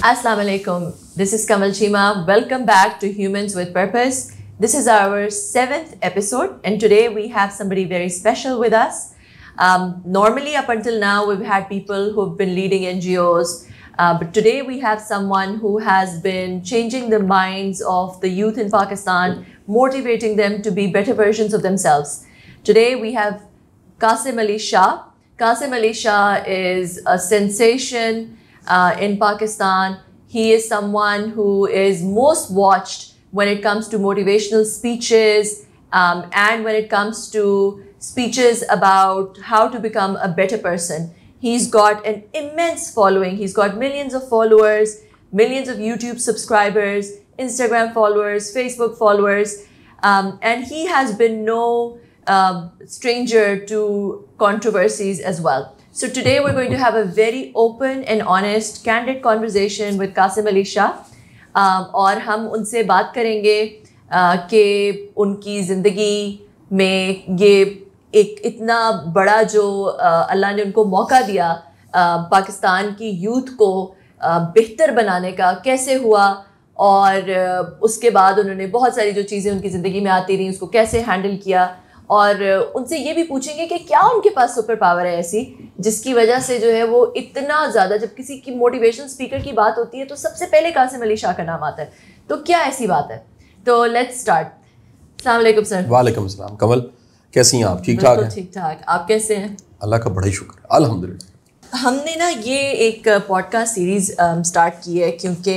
Assalamu alaikum. This is Kamal Chima. Welcome back to Humans with Purpose. This is our seventh episode, and today we have somebody very special with us. Um, normally, up until now, we've had people who've been leading NGOs, uh, but today we have someone who has been changing the minds of the youth in Pakistan, motivating them to be better versions of themselves. Today we have Qasim Ali Shah. Qasim Ali Shah is a sensation uh, in Pakistan. He is someone who is most watched when it comes to motivational speeches um, and when it comes to speeches about how to become a better person. He's got an immense following. He's got millions of followers, millions of YouTube subscribers, Instagram followers, Facebook followers. Um, and he has been no uh, stranger to controversies as well. So today we're going to have a very open and honest, candid conversation with Qasim Ali Shah. Um, और हम उनसे बात करेंगे uh, कि उनकी ज़िंदगी में ये एक इतना बड़ा जो uh, अल्लाह ने उनको मौका दिया uh, पाकिस्तान की यूथ को बेहतर बनाने का कैसे हुआ और उसके बाद उन्होंने बहुत सारी जो चीज़ें उनकी ज़िंदगी में आती रहीं उसको कैसे हैंडल किया और उनसे ये भी पूछेंगे कि क्या उनके पास सुपर पावर है ऐसी जिसकी वजह से जो है वो इतना ज़्यादा जब किसी की मोटिवेशन स्पीकर की बात होती है तो सबसे पहले कासिम अली शाह का नाम आता है तो क्या ऐसी बात है तो लेट्स स्टार्ट सलामकुम सर वालेकुम सलाम कमल कैसी हैं आप ठीक ठाक ठीक ठाक आप कैसे हैं अल्लाह का बड़ा शुक्र अलहमद हमने ना ये एक पॉडकास्ट सीरीज़ स्टार्ट की है क्योंकि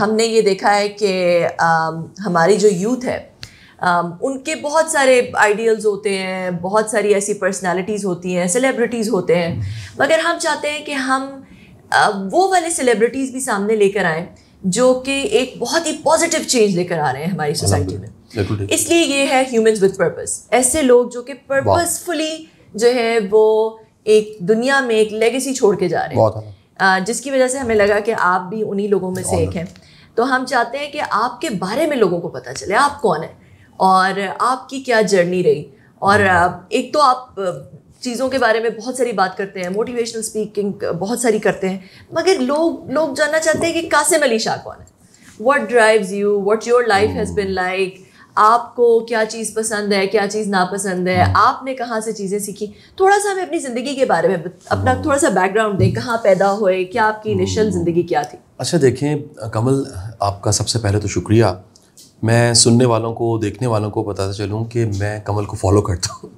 हमने ये देखा है कि um, हमारी जो यूथ है Um, उनके बहुत सारे आइडियल्स होते हैं बहुत सारी ऐसी पर्सनालिटीज़ होती हैं सेलिब्रिटीज़ होते हैं मगर हम चाहते हैं कि हम uh, वो वाले सेलिब्रिटीज़ भी सामने लेकर आएँ जो कि एक बहुत ही पॉजिटिव चेंज लेकर आ रहे हैं हमारी सोसाइटी में इसलिए ये है ह्यूमंस विद पर्पस ऐसे लोग जो कि पर्पसफुली जो है वो एक दुनिया में एक लेगेसी छोड़ के जा रहे हैं uh, जिसकी वजह से हमें लगा कि आप भी उन्हीं लोगों में से एक हैं तो हम चाहते हैं कि आपके बारे में लोगों को पता चले आप कौन है और आपकी क्या जर्नी रही और हम्म। एक तो आप चीज़ों के बारे में बहुत सारी बात करते हैं मोटिवेशनल स्पीकिंग बहुत सारी करते हैं मगर लोग लोग जानना चाहते हैं कि कासिम अली शाह कौन है what drives you what your life has been like आपको क्या चीज़ पसंद है क्या चीज़ नापसंद है हम्म। आपने कहाँ से चीज़ें सीखी थोड़ा सा हमें अपनी ज़िंदगी के बारे में अपना हम्म। थोड़ा सा बैकग्राउंड दें कहाँ पैदा हुए क्या आपकी इनिशियल ज़िंदगी क्या थी अच्छा देखें कमल आपका सबसे पहले तो शुक्रिया मैं सुनने वालों को देखने वालों को बताता चलूँ कि मैं कमल को फॉलो करता हूँ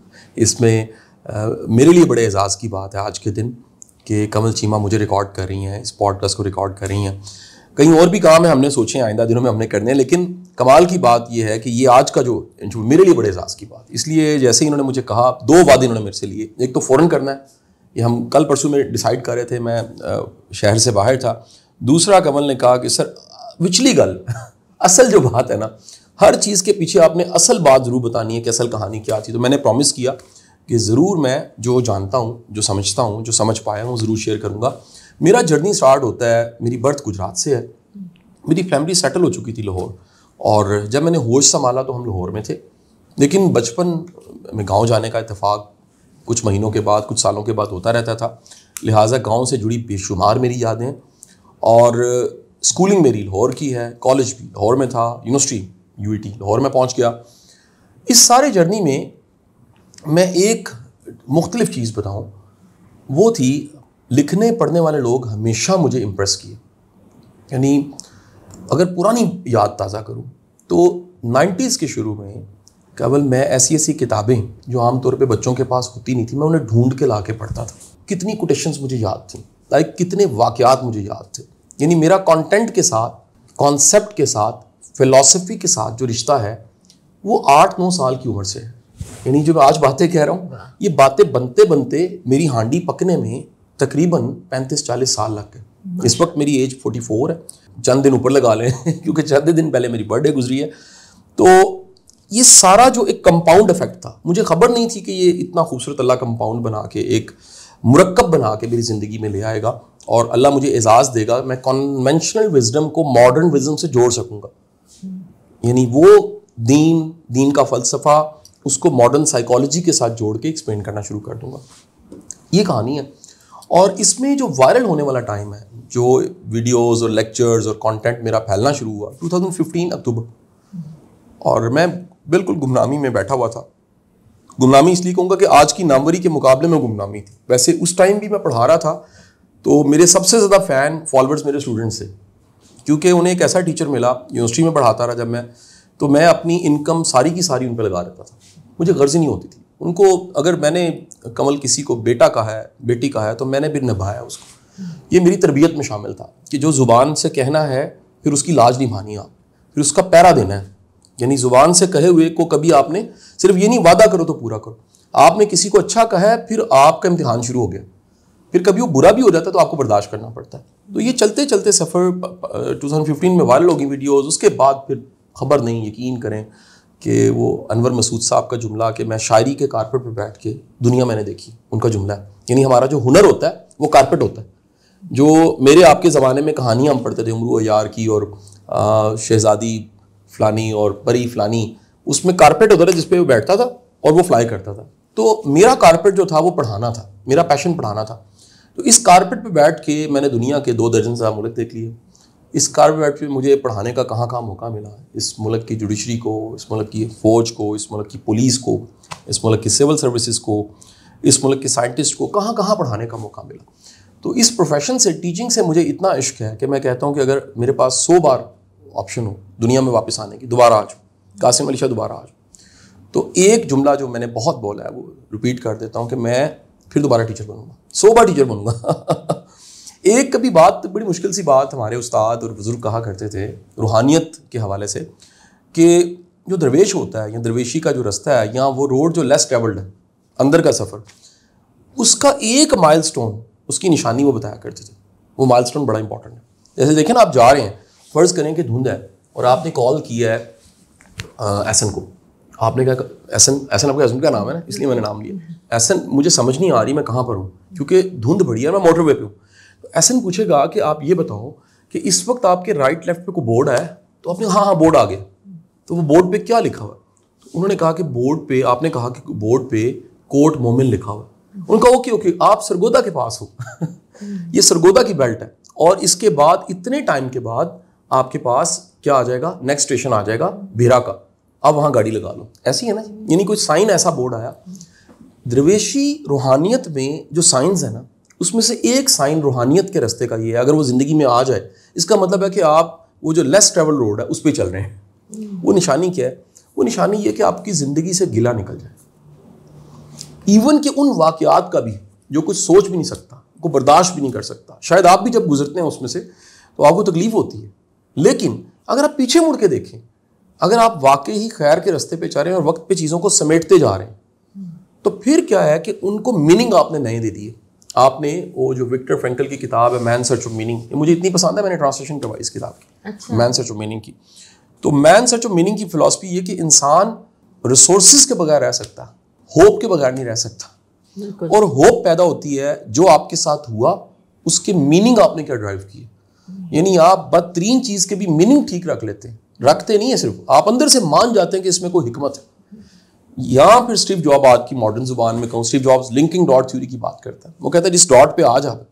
इसमें मेरे लिए बड़े एजाज़ की बात है आज के दिन कि कमल चीमा मुझे रिकॉर्ड कर रही हैं इस पॉडकास्ट को रिकॉर्ड कर रही हैं कहीं और भी काम है हमने सोचे आइंदा दिनों में हमने करने हैं लेकिन कमाल की बात यह है कि ये आज का जो इंटरव्यू मेरे लिए बड़े एजाज़ की बात इसलिए जैसे ही इन्होंने मुझे कहा दो वादे इन्होंने मेरे से लिए एक तो फ़ौरन करना है ये हम कल परसों में डिसाइड कर रहे थे मैं शहर से बाहर था दूसरा कमल ने कहा कि सर विचली गल असल जो बात है ना हर चीज़ के पीछे आपने असल बात ज़रूर बतानी है कि असल कहानी क्या थी तो मैंने प्रॉमिस किया कि ज़रूर मैं जो जानता हूँ जो समझता हूँ जो समझ पाया हूँ ज़रूर शेयर करूँगा मेरा जर्नी स्टार्ट होता है मेरी बर्थ गुजरात से है मेरी फैमिली सेटल हो चुकी थी लाहौर और जब मैंने होश संभाला तो हम लाहौर में थे लेकिन बचपन में गांव जाने का इतफाक़ कुछ महीनों के बाद कुछ सालों के बाद होता रहता था लिहाजा गांव से जुड़ी बेशुमार मेरी यादें और स्कूलिंग मेरी लाहौर की है कॉलेज भी लाहौर में था यूनिवर्सिटी यू e लाहौर में पहुँच गया इस सारे जर्नी में मैं एक मुख्तलिफ चीज़ बताऊँ वो थी लिखने पढ़ने वाले लोग हमेशा मुझे इम्प्रेस किए यानी अगर पुरानी याद ताज़ा करूँ तो 90s के शुरू में केवल मैं ऐसी ऐसी किताबें जो आमतौर पे बच्चों के पास होती नहीं थी मैं उन्हें ढूंढ के ला के पढ़ता था कितनी कोटेशंस मुझे याद थी लाइक कितने वाक़ात मुझे याद थे यानी मेरा कंटेंट के साथ कॉन्सेप्ट के साथ फिलॉसफी के साथ जो रिश्ता है वो आठ नौ साल की उम्र से है यानी जो मैं आज बातें कह रहा हूँ ये बातें बनते बनते मेरी हांडी पकने में तकरीबन पैंतीस चालीस साल लग गए इस वक्त मेरी एज फोर्टी फोर है चंद दिन ऊपर लगा लें क्योंकि चंद दिन पहले मेरी बर्थडे गुजरी है तो ये सारा जो एक कंपाउंड इफेक्ट था मुझे खबर नहीं थी कि ये इतना खूबसूरत अल्लाह कंपाउंड बना के एक मुरक्कब बना के मेरी ज़िंदगी में ले आएगा और अल्लाह मुझे एजाज़ देगा मैं कॉन्वेंशनल विजडम को मॉडर्न विजडम से जोड़ सकूँगा यानी वो दीन दीन का फ़लसफ़ा उसको मॉडर्न साइकोलॉजी के साथ जोड़ के एक्सप्लेन करना शुरू कर दूँगा ये कहानी है और इसमें जो वायरल होने वाला टाइम है जो वीडियोस और लेक्चर्स और कंटेंट मेरा फैलना शुरू हुआ 2015 अक्टूबर और मैं बिल्कुल गुमनामी में बैठा हुआ था गुमनामी इसलिए कहूँगा कि आज की नामवरी के मुकाबले में गुमनामी थी वैसे उस टाइम भी मैं पढ़ा रहा था तो मेरे सबसे ज़्यादा फ़ैन फॉलोअर्स मेरे स्टूडेंट्स थे क्योंकि उन्हें एक ऐसा टीचर मिला यूनिवर्सिटी में पढ़ाता रहा जब मैं तो मैं अपनी इनकम सारी की सारी उन पर लगा देता था मुझे गर्ज नहीं होती थी उनको अगर मैंने कमल किसी को बेटा कहा है बेटी कहा है तो मैंने भी निभाया उसको ये मेरी तरबियत में शामिल था कि जो ज़ुबान से कहना है फिर उसकी लाज निभानी आप फिर उसका पैरा देना है यानी ज़ुबान से कहे हुए को कभी आपने सिर्फ ये नहीं वादा करो तो पूरा करो आपने किसी को अच्छा कहा है फिर आपका इम्तहान शुरू हो गया फिर कभी वो बुरा भी हो जाता है तो आपको बर्दाश्त करना पड़ता है तो ये चलते चलते सफ़र 2015 में वायरल हो गई वीडियोज़ उसके बाद फिर खबर नहीं यकीन करें कि वो अनवर मसूद साहब का जुमला कि मैं शायरी के कारपेट पर बैठ के दुनिया मैंने देखी उनका जुमला है यानी हमारा जो हुनर होता है वो कारपेट होता है जो मेरे आपके ज़माने में कहानियाँ हम पढ़ते थे उमरू अयार की और शहज़ादी फ़लानी और परी फ़लानी उसमें कारपेट होता था जिसपे वो बैठता था और वो फ्लाई करता था तो मेरा कारपेट जो था वो पढ़ाना था मेरा पैशन पढ़ाना था तो इस कारपेट पे बैठ के मैंने दुनिया के दो दर्जन से मुल्क देख लिए इस कारपेट पे मुझे पढ़ाने का कहाँ कहाँ मौका मिला इस मुल्क की जुडिशरी को इस मुल्क की फ़ौज को इस मुल्क की पुलिस को इस मुल्क की सिविल सर्विसेज को इस मुल्क के साइंटिस्ट को कहाँ कहाँ पढ़ाने का मौका मिला तो इस प्रोफेशन से टीचिंग से मुझे इतना इश्क है कि मैं कहता हूँ कि अगर मेरे पास सौ बार ऑप्शन हो दुनिया में वापस आने की दोबारा आ जाओ कासिम अली शाह दोबारा आ जाओ तो एक जुमला जो मैंने बहुत बोला है वो रिपीट कर देता हूँ कि मैं फिर दोबारा टीचर बनूंगा सौ बार टीचर बनूंगा एक कभी बात बड़ी मुश्किल सी बात हमारे उस्ताद और बुज़ुर्ग कहा करते थे रूहानियत के हवाले से कि जो दरवेश होता है या दरवेशी का जो रास्ता है या वो रोड जो लेस ट्रेवल्ड है अंदर का सफ़र उसका एक माइलस्टोन उसकी निशानी वो बताया करते थे वो माइलस्टोन बड़ा इंपॉर्टेंट है जैसे देखें ना आप जा रहे हैं फ़र्ज़ करें कि धुंध है और आपने कॉल किया है एसन को आपने कहा एहसन एहसन आपके हस्बैंड का नाम है ना इसलिए मैंने नाम लिया एहसन मुझे समझ नहीं आ रही मैं कहाँ पर हूँ क्योंकि धुंध बढ़ी है मैं मोटरवे पे हूँ तो एहसन पूछेगा कि आप ये बताओ कि इस वक्त आपके राइट लेफ्ट पे को बोर्ड आया तो आपने हाँ हाँ बोर्ड आ गया तो वो बोर्ड पे क्या लिखा हुआ तो उन्होंने कहा कि बोर्ड पे आपने कहा कि बोर्ड पे कोर्ट मोमिन लिखा हुआ उनका ओके ओके आप सरगोदा के पास हो ये सरगोदा की बेल्ट है और इसके बाद इतने टाइम के बाद आपके पास क्या आ जाएगा नेक्स्ट स्टेशन आ जाएगा भीरा का अब वहाँ गाड़ी लगा लो ऐसी है ना यानी कोई साइन ऐसा बोर्ड आया द्रवेशी रूहानियत में जो साइंस है ना उसमें से एक साइन रूहानियत के रास्ते का ये है अगर वो ज़िंदगी में आ जाए इसका मतलब है कि आप वो जो लेस ट्रेवल रोड है उस पर चल रहे हैं हम्म। वो निशानी क्या है वो निशानी ये कि आपकी ज़िंदगी से गिला निकल जाए इवन के उन वाक़ात का भी जो कुछ सोच भी नहीं सकता को बर्दाश्त भी नहीं कर सकता शायद आप भी जब गुजरते हैं उसमें से तो आपको तकलीफ़ होती है लेकिन अगर आप पीछे मुड़ के देखें अगर आप वाकई ही खैर के रास्ते पे जा रहे हैं और वक्त पे चीज़ों को समेटते जा रहे हैं तो फिर क्या है कि उनको मीनिंग आपने नहीं दे दी है आपने वो जो विक्टर फ्रेंकल की किताब है मैन सर्च ऑफ मीनिंग मुझे इतनी पसंद है मैंने ट्रांसलेशन करवाई इस किताब की अच्छा। मैन सर्च ऑफ मीनिंग की तो मैन सर्च ऑफ मीनिंग की फिलासफी ये कि इंसान रिसोर्स के बगैर रह सकता होप के बगैर नहीं रह सकता और होप पैदा होती है जो आपके साथ हुआ उसके मीनिंग आपने क्या ड्राइव की हम्म। यानी आप बदतरीन चीज़ के भी मीनिंग ठीक रख लेते हैं रखते नहीं है सिर्फ आप अंदर से मान जाते हैं कि इसमें कोई हिकमत है या फिर स्टीव जॉब आज की मॉडर्न जुबान में कहूँ Steve Job linking dot theory की बात करता है वो कहता है जिस डॉट पर आज आप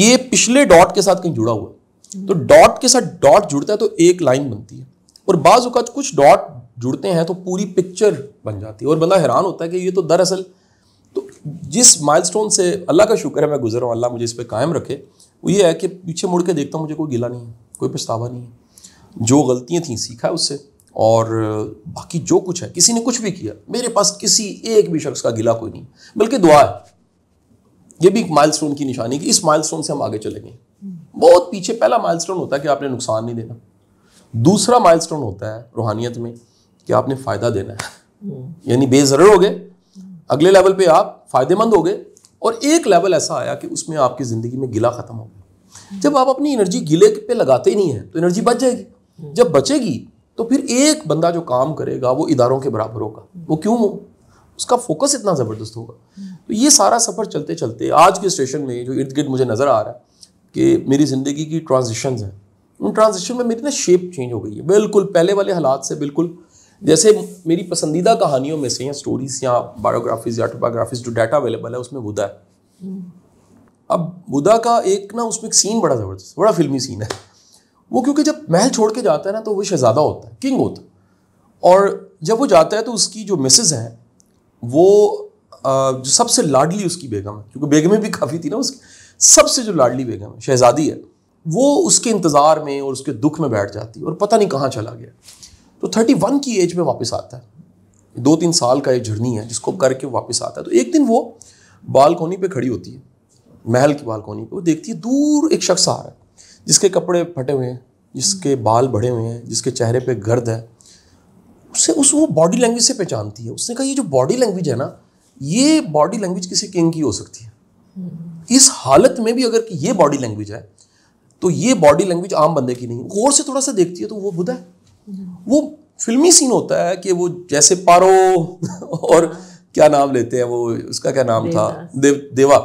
ये पिछले डॉट के साथ कहीं जुड़ा हुआ है तो डॉट के साथ डॉट जुड़ता है तो एक लाइन बनती है और बाज़ अवत कुछ डॉट जुड़ते हैं तो पूरी पिक्चर बन जाती है और बंदा हैरान होता है कि ये तो दरअसल तो जिस माइलस्टोन से अल्लाह का शुक्र है मैं गुजर हूँ अल्लाह मुझे इस पर कायम रखे वो ये है कि पीछे मुड़ के देखता हूँ मुझे कोई गिला नहीं है कोई पछतावा नहीं है जो गलतियाँ थी सीखा उससे और बाकी जो कुछ है किसी ने कुछ भी किया मेरे पास किसी एक भी शख्स का गिला कोई नहीं बल्कि दुआ है ये भी एक माइलस्टोन की निशानी कि इस माइलस्टोन से हम आगे चले गए बहुत पीछे पहला माइलस्टोन होता है कि आपने नुकसान नहीं देना दूसरा माइलस्टोन होता है रूहानियत में कि आपने फ़ायदा देना है यानी बेजर हो गए अगले लेवल पे आप फ़ायदेमंद हो गए और एक लेवल ऐसा आया कि उसमें आपकी ज़िंदगी में गिला ख़त्म हो गया जब आप अपनी एनर्जी गिले पे लगाते ही नहीं हैं तो एनर्जी बच जाएगी जब बचेगी तो फिर एक बंदा जो काम करेगा वो इदारों के बराबर होगा वो क्यों हो उसका फोकस इतना ज़बरदस्त होगा तो ये सारा सफ़र चलते चलते आज के स्टेशन में जो इर्द गिर्द मुझे नज़र आ रहा है कि मेरी ज़िंदगी की ट्रांजिशन हैं उन ट्रांजिशन में मेरी ना शेप चेंज हो गई है बिल्कुल पहले वाले हालात से बिल्कुल जैसे मेरी पसंदीदा कहानियों में से या स्टोरीज या बायोग्राफीज या ऑटोबायोग्राफीज जो डाटा अवेलेबल है उसमें बुदा है अब बुदा का एक ना उसमें एक सीन बड़ा ज़बरदस्त बड़ा फिल्मी सीन है वो क्योंकि जब महल छोड़ के जाता है ना तो वो शहजादा होता है किंग होता है और जब वो जाता है तो उसकी जो मिसेज हैं वो जो सबसे लाडली उसकी बेगम है क्योंकि बेगमें भी काफ़ी थी ना उसकी सबसे जो लाडली बेगम है शहजादी है वो उसके इंतज़ार में और उसके दुख में बैठ जाती है और पता नहीं कहाँ चला गया तो थर्टी वन की एज में वापस आता है दो तीन साल का ये जर्नी है जिसको करके वापस आता है तो एक दिन वो बालकोनी पे खड़ी होती है महल की बालकोनी पे वो देखती है दूर एक शख्स आ रहा है जिसके कपड़े फटे हुए हैं जिसके हम्म। बाल बढ़े हुए हैं जिसके चेहरे पे गर्द है उसे उस वो बॉडी लैंग्वेज से पहचानती है उसने कहा ये जो बॉडी लैंग्वेज है ना ये बॉडी लैंग्वेज किसी किंग की हो सकती है हम्म। इस हालत में भी अगर ये बॉडी लैंग्वेज है तो ये बॉडी लैंग्वेज आम बंदे की नहीं गौर से थोड़ा सा देखती है तो वो बुधा है हम्म। वो फिल्मी सीन होता है कि वो जैसे पारो और क्या नाम लेते हैं वो उसका क्या नाम था देव देवा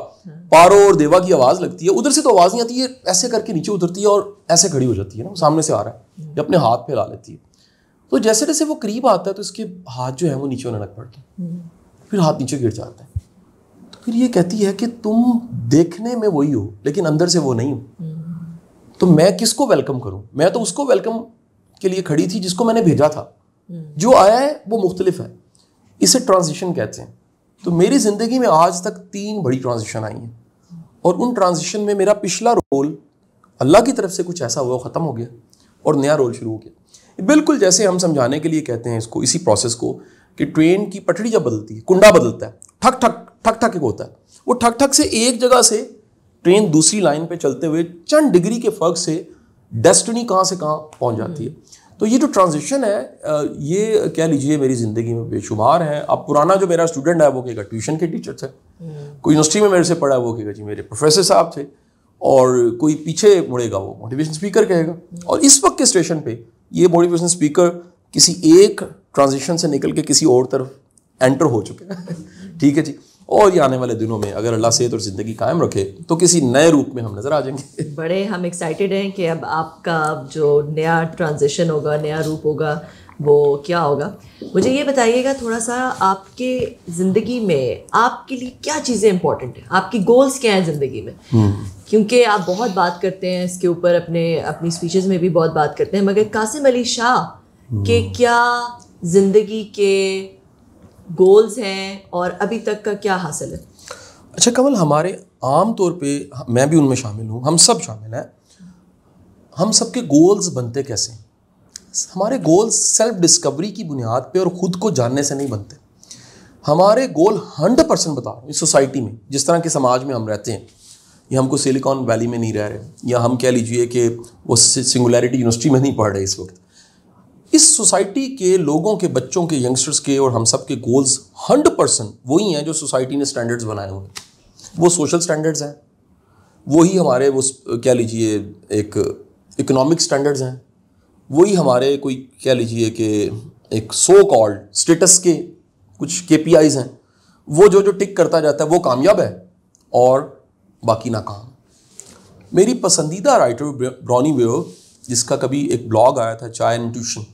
पारो और देवा की आवाज़ लगती है उधर से तो आवाज़ नहीं आती है ऐसे करके नीचे उतरती है और ऐसे खड़ी हो जाती है ना सामने से आ रहा है या अपने हाथ फैला लेती है तो जैसे जैसे वो करीब आता है तो इसके हाथ जो है वो नीचे होने लग पड़ते हैं फिर हाथ नीचे गिर जाता है तो फिर ये कहती है कि तुम देखने में वही हो लेकिन अंदर से वो नहीं हो तो मैं किसको वेलकम करूँ मैं तो उसको वेलकम के लिए खड़ी थी जिसको मैंने भेजा था जो आया है वो मुख्तलिफ है इसे ट्रांजिशन कहते हैं तो मेरी ज़िंदगी में आज तक तीन बड़ी ट्रांजिशन आई हैं और उन ट्रांजिशन में मेरा पिछला रोल अल्लाह की तरफ से कुछ ऐसा हुआ ख़त्म हो गया और नया रोल शुरू हो गया बिल्कुल जैसे हम समझाने के लिए कहते हैं इसको इसी प्रोसेस को कि ट्रेन की पटरी जब बदलती है कुंडा बदलता है ठक ठक ठक ठक एक होता है वो ठक ठक से एक जगह से ट्रेन दूसरी लाइन पे चलते हुए चंद डिग्री के फर्क से डेस्टिनी कहाँ से कहाँ पहुँच जाती है तो ये जो ट्रांजिशन है ये कह लीजिए मेरी ज़िंदगी में बेशुमार है अब पुराना जो मेरा स्टूडेंट है वो कहेगा ट्यूशन के टीचर थे हम्म। कोई यूनिवर्सिटी में मेरे से पढ़ा वो कहेगा जी मेरे प्रोफेसर साहब थे और कोई पीछे मुड़ेगा वो मोटिवेशन स्पीकर कहेगा हम्म। और इस वक्त के स्टेशन पर ये मोटिवेशन स्पीकर किसी एक ट्रांजिशन से निकल के किसी और तरफ एंटर हो चुके हैं ठीक है जी और ये आने वाले दिनों में अगर अल्लाह सेहत और ज़िंदगी कायम रखे तो किसी नए रूप में हम नज़र आ जाएंगे बड़े हम एक्साइटेड हैं कि अब आपका जो नया ट्रांजिशन होगा नया रूप होगा वो क्या होगा मुझे ये बताइएगा थोड़ा सा आपके ज़िंदगी में आपके लिए क्या चीज़ें इंपॉर्टेंट हैं आपकी गोल्स क्या हैं ज़िंदगी में हम्म। क्योंकि आप बहुत बात करते हैं इसके ऊपर अपने अपनी स्पीचेस में भी बहुत बात करते हैं मगर कासिम अली शाह के हम्म। क्या ज़िंदगी के गोल्स हैं और अभी तक का क्या हासिल है अच्छा कमल हमारे आम तौर पे मैं भी उनमें शामिल हूँ हम सब शामिल हैं हम सब के गोल्स बनते कैसे हैं हमारे गोल्स सेल्फ डिस्कवरी की बुनियाद पे और ख़ुद को जानने से नहीं बनते हमारे गोल हंड्रेड परसेंट बता रहा हूँ इस सोसाइटी में जिस तरह के समाज में हम रहते हैं या हमको सिलिकॉन वैली में नहीं रह रहे या हम कह लीजिए कि वो सिंगुलैरिटी यूनिवर्सिटी में नहीं पढ़ रहे इस वक्त इस सोसाइटी के लोगों के बच्चों के यंगस्टर्स के और हम सब के गोल्स हंड्रेड परसेंट वही हैं जो सोसाइटी ने स्टैंडर्ड्स बनाए हुए हैं वो सोशल स्टैंडर्ड्स हैं वही हमारे वो कह लीजिए एक इकोनॉमिक स्टैंडर्ड्स हैं वही हमारे कोई कह लीजिए कि एक सो कॉल्ड स्टेटस के कुछ के हैं वो जो जो टिक करता जाता है वो कामयाब है और बाकी नाकाम मेरी पसंदीदा राइटर ब्रॉनी वेव जिसका कभी एक ब्लॉग आया था चाय एंड ट्यूशन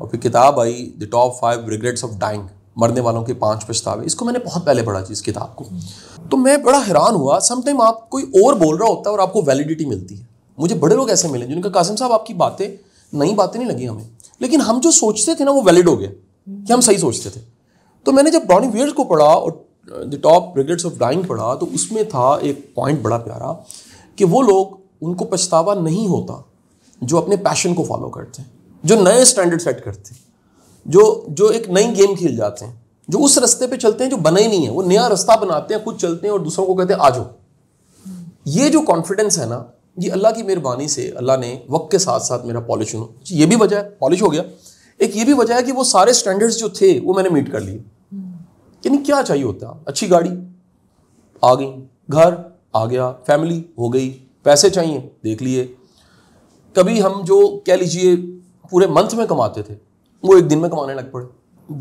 और फिर किताब आई the top five regrets of dying मरने वालों के पांच पछतावे इसको मैंने बहुत पहले पढ़ा थी इस किताब को तो मैं बड़ा हैरान हुआ समटाइम आप कोई और बोल रहा होता है और आपको वैलिडिटी मिलती है मुझे बड़े लोग ऐसे मिले जिनका कासिम साहब आपकी बातें नई बातें नहीं लगी हमें लेकिन हम जो सोचते थे ना वो वैलिड हो गया कि हम सही सोचते थे तो मैंने जब ब्रॉनी वियर्स को पढ़ा और the top regrets of dying पढ़ा तो उसमें था एक पॉइंट बड़ा प्यारा कि वो लोग उनको पछतावा नहीं होता जो अपने पैशन को फॉलो करते हैं जो नए स्टैंडर्ड सेट करते हैं जो जो एक नई गेम खेल जाते हैं जो उस रास्ते पे चलते हैं जो बने ही नहीं है वो नया रास्ता बनाते हैं खुद चलते हैं और दूसरों को कहते हैं आ जाओ ये जो कॉन्फिडेंस है ना ये अल्लाह की मेहरबानी से अल्लाह ने वक्त के साथ साथ मेरा पॉलिश ये भी वजह है पॉलिश हो गया एक ये भी वजह है कि वो सारे स्टैंडर्ड्स जो थे वो मैंने मीट कर लिए यानी क्या चाहिए होता अच्छी गाड़ी आ गई घर आ गया फैमिली हो गई पैसे चाहिए देख लिए कभी हम जो कह लीजिए पूरे मंथ में कमाते थे वो एक दिन में कमाने लग पड़े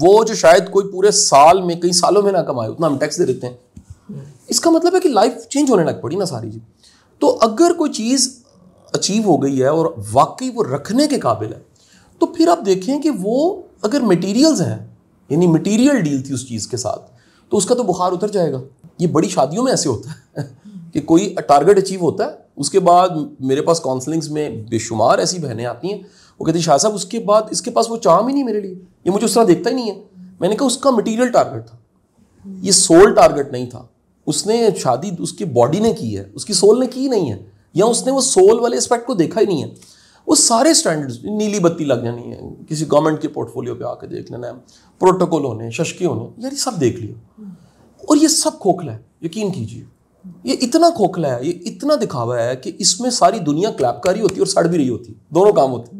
वो जो शायद कोई पूरे साल में कई सालों में ना कमाए उतना हम टैक्स दे देते हैं इसका मतलब है कि लाइफ चेंज होने लग पड़ी ना सारी जी तो अगर कोई चीज़ अचीव हो गई है और वाकई वो रखने के काबिल है तो फिर आप देखें कि वो अगर मटेरियल्स हैं यानी मटेरियल डील थी उस चीज़ के साथ तो उसका तो बुखार उतर जाएगा ये बड़ी शादियों में ऐसे होता है कि कोई टारगेट अचीव होता है उसके बाद मेरे पास काउंसलिंग्स में बेशुमार ऐसी बहनें आती हैं वो कहते शाह साहब उसके बाद इसके पास वो चाम ही नहीं मेरे लिए ये मुझे उस तरह देखता ही नहीं है मैंने कहा उसका मटीरियल टारगेट था ये सोल टारगेट नहीं था उसने शादी उसकी बॉडी ने की है उसकी सोल ने की नहीं है या उसने वो सोल वाले एस्पेक्ट को देखा ही नहीं है वो सारे स्टैंडर्ड्स नीली बत्ती लग जानी है किसी गवर्नमेंट के पोर्टफोलियो पे आके देख लेना है प्रोटोकॉल होने शशके होने यार ये सब देख लियो और ये सब खोखला है यकीन कीजिए ये इतना खोखला है ये इतना दिखावा है कि इसमें सारी दुनिया क्लैपकारी होती है और सड़ भी रही होती दोनों काम होते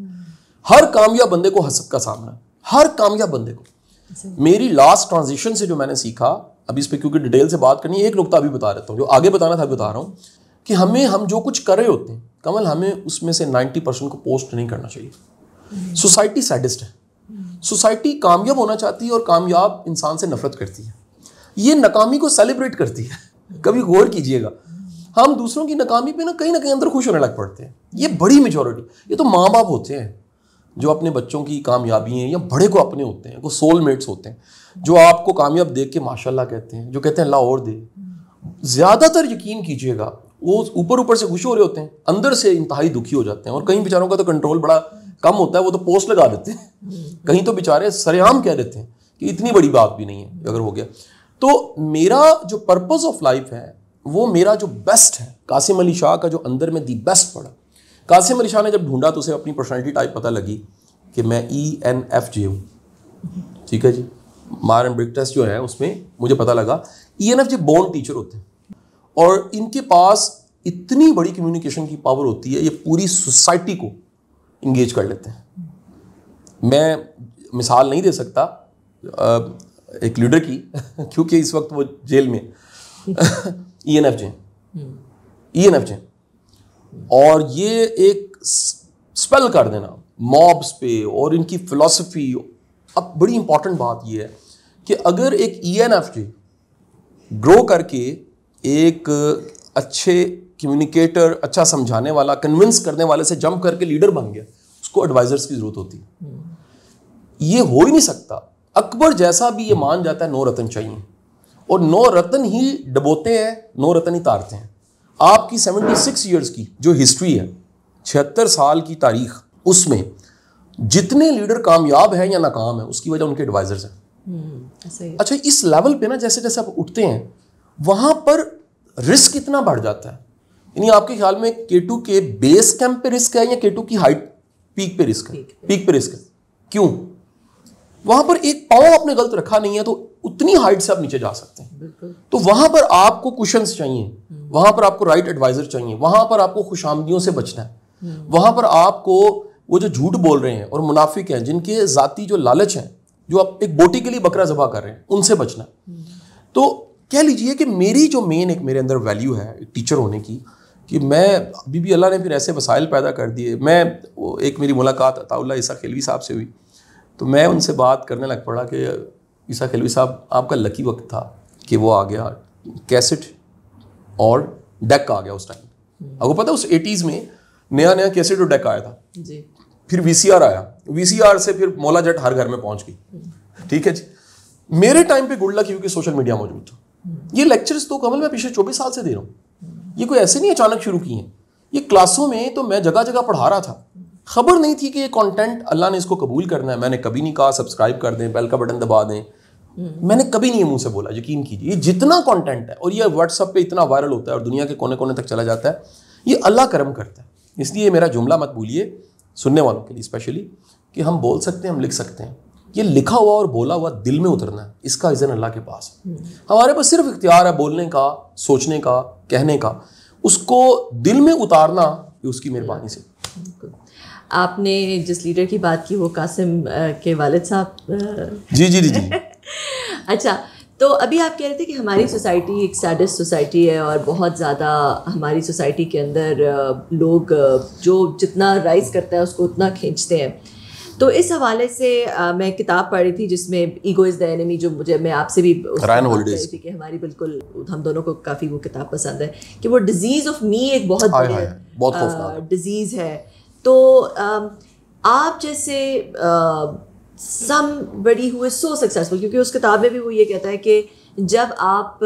हर कामयाब बंदे को हसद का सामना है हर कामयाब बंदे को मेरी लास्ट ट्रांजिशन से जो मैंने सीखा अभी इस पर क्योंकि डिटेल से बात करनी है एक नुकता अभी बता देता हूँ जो आगे बताना था बता रहा हूँ कि हमें हम जो कुछ कर रहे होते हैं कमल हमें उसमें से 90 परसेंट को पोस्ट नहीं करना चाहिए सोसाइटी हम्म। सैडिस्ट है सोसाइटी हम्म। कामयाब होना चाहती है और कामयाब इंसान से नफरत करती है ये नाकामी को सेलिब्रेट करती है कभी गौर कीजिएगा हम दूसरों की नाकामी पे ना कहीं ना कहीं अंदर खुश होने लग पड़ते हैं ये बड़ी मेजोरिटी ये तो माँ बाप होते हैं जो अपने बच्चों की कामयाबी हैं या बड़े को अपने होते हैं वो सोलमेट्स होते हैं जो आपको कामयाब देख के माशाल्लाह कहते हैं जो कहते हैं अल्लाह और दे ज़्यादातर यकीन कीजिएगा वो ऊपर ऊपर से खुश हो रहे होते हैं अंदर से इंतहाई दुखी हो जाते हैं और कहीं बेचारों का तो कंट्रोल बड़ा कम होता है वो तो पोस्ट लगा देते हैं कहीं तो बेचारे सरेआम कह देते हैं कि इतनी बड़ी बात भी नहीं है अगर हो गया तो मेरा जो पर्पज़ ऑफ लाइफ है वो मेरा जो बेस्ट है कासिम अली शाह का जो अंदर में दी बेस्ट पड़ा कासिम अली शाह ने जब ढूंढा तो उसे अपनी पर्सनैलिटी टाइप पता लगी कि मैं ई एन एफ जे हूँ ठीक है जी मार एंड ब्रिक टेस्ट जो है उसमें मुझे पता लगा ई एन एफ जे बॉन्ड टीचर होते हैं और इनके पास इतनी बड़ी कम्युनिकेशन की पावर होती है ये पूरी सोसाइटी को इंगेज कर लेते हैं मैं मिसाल नहीं दे सकता एक लीडर की क्योंकि इस वक्त वो जेल में E N F J E N F J और ये एक स्पेल कर देना मॉब्स पे और इनकी फिलॉसफी अब बड़ी इंपॉर्टेंट बात यह है कि अगर एक E N F J grow करके एक अच्छे कम्युनिकेटर अच्छा समझाने वाला कन्विंस करने वाले से जंप करके लीडर बन गया उसको एडवाइजर्स की ज़रूरत होती ये हो ही नहीं सकता अकबर जैसा भी ये मान जाता है नौ रतन चाहिए और नौ रतन ही डबोते हैं नौ रतन ही तारते हैं आपकी 76 ईयर्स की जो हिस्ट्री है छिहत्तर साल की तारीख उसमें जितने लीडर कामयाब हैं या नाकाम हैं उसकी वजह उनके एडवाइजर्स हैं हम्म, अच्छा इस लेवल पे ना जैसे जैसे आप उठते हैं वहाँ पर रिस्क इतना बढ़ जाता है यानी आपके ख्याल में के टू के बेस कैंप पे रिस्क है या के टू की हाइट पीक पे रिस्क है पीक पे रिस्क है क्यों वहां पर एक पाओ आपने गलत रखा नहीं है तो उतनी हाइट से आप नीचे जा सकते हैं तो वहां पर आपको क्वेश्चन चाहिए वहां पर आपको राइट एडवाइजर चाहिए वहां पर आपको खुशामदियों से बचना है हम्म। वहां पर आपको वो जो झूठ बोल रहे हैं और मुनाफिक हैं जिनके जाती जो लालच हैं जो आप एक बोटी के लिए बकरा जबा कर रहे हैं उनसे बचना हम्म। तो कह लीजिए कि मेरी जो मेन एक मेरे अंदर वैल्यू है टीचर होने की कि मैं अभी भी अल्लाह ने फिर ऐसे वसाइल पैदा कर दिए मैं एक मेरी मुलाकात अताउल्ला ईसा खेलवी साहब से हुई तो मैं उनसे बात करने लग पड़ा कि ईसा खिलवी साहब आपका लकी वक्त था कि वो आ गया कैसेट और डेक आ गया उस टाइम आपको पता उस एटीज़ में नया नया कैसेट और डेक आया था जी फिर वीसीआर आया वीसीआर से फिर मौला जट हर घर में पहुंच गई ठीक है जी मेरे टाइम पे गुड़ला क्योंकि सोशल मीडिया मौजूद था ये लेक्चर्स तो कमल मैं पिछले चौबीस साल से दे रहा हूँ ये कोई ऐसे नहीं अचानक शुरू किए ये क्लासों में तो मैं जगह जगह पढ़ा रहा था खबर नहीं थी कि ये कंटेंट अल्लाह ने इसको कबूल करना है मैंने कभी नहीं कहा सब्सक्राइब कर दें बेल का बटन दबा दें मैंने कभी नहीं मुंह से बोला यकीन कीजिए ये जितना कंटेंट है और ये व्हाट्सअप पे इतना वायरल होता है और दुनिया के कोने कोने तक चला जाता है ये अल्लाह करम करता है इसलिए मेरा जुमला मत भूलिए सुनने वालों के लिए स्पेशली कि हम बोल सकते हैं हम लिख सकते हैं ये लिखा हुआ और बोला हुआ दिल में उतरना है इसका इज़न अल्लाह के पास हमारे पास सिर्फ इख्तियार है बोलने का सोचने का कहने का उसको दिल में उतारना ये उसकी मेहरबानी से आपने जिस लीडर की बात की वो कासिम के वालिद साहब जी जी जी जी अच्छा तो अभी आप कह रहे थे कि हमारी सोसाइटी एक सैडस्ट सोसाइटी है और बहुत ज़्यादा हमारी सोसाइटी के अंदर लोग जो जितना राइज करता है उसको उतना खींचते हैं तो इस हवाले से मैं किताब पढ़ी थी जिसमें ईगो इज़ द एनिमी जो मुझे मैं आपसे भी थी कि हमारी बिल्कुल हम दोनों को काफ़ी वो किताब पसंद है कि वो डिज़ीज़ ऑफ मी एक बहुत बड़ी डिज़ीज़ है तो आप जैसे somebody who is so successful क्योंकि उस किताब में भी वो ये कहता है कि जब आप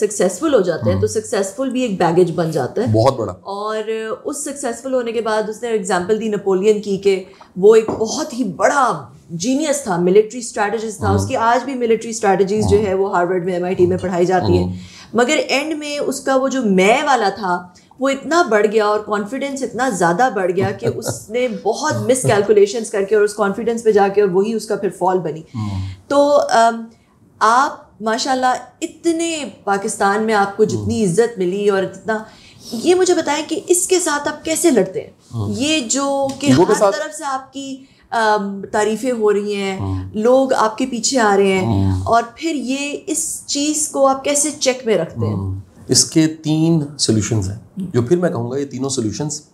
सक्सेसफुल हो जाते हैं हाँ। तो सक्सेसफुल भी एक बैगेज बन जाता है बहुत बड़ा और उस सक्सेसफुल होने के बाद उसने एग्जांपल दी नेपोलियन की कि वो एक बहुत ही बड़ा जीनियस था मिलिट्री स्ट्रैटेजिस्ट था हाँ। उसकी आज भी मिलिट्री स्ट्रेटजीज जो हाँ। है वो हार्वर्ड में एमआईटी में पढ़ाई जाती है मगर एंड में उसका वो जो मैं वाला था वो इतना बढ़ गया और कॉन्फिडेंस इतना ज़्यादा बढ़ गया कि उसने बहुत मिस कैलकुलेशन करके और उस कॉन्फिडेंस पे जाके और वही उसका फिर फॉल बनी हम्म। तो आप माशाल्लाह इतने पाकिस्तान में आपको हम्म। जितनी इज्जत मिली और इतना ये मुझे बताएं कि इसके साथ आप कैसे लड़ते हैं हम्म। ये जो कि हर तरफ से आपकी तारीफें हो रही हैं लोग आपके पीछे आ रहे हैं और फिर ये इस चीज़ को आप कैसे चेक में रखते हैं इसके तीन सोल्यूशंस हैं जो फिर मैं कहूँगा ये तीनों सोल्यूशंस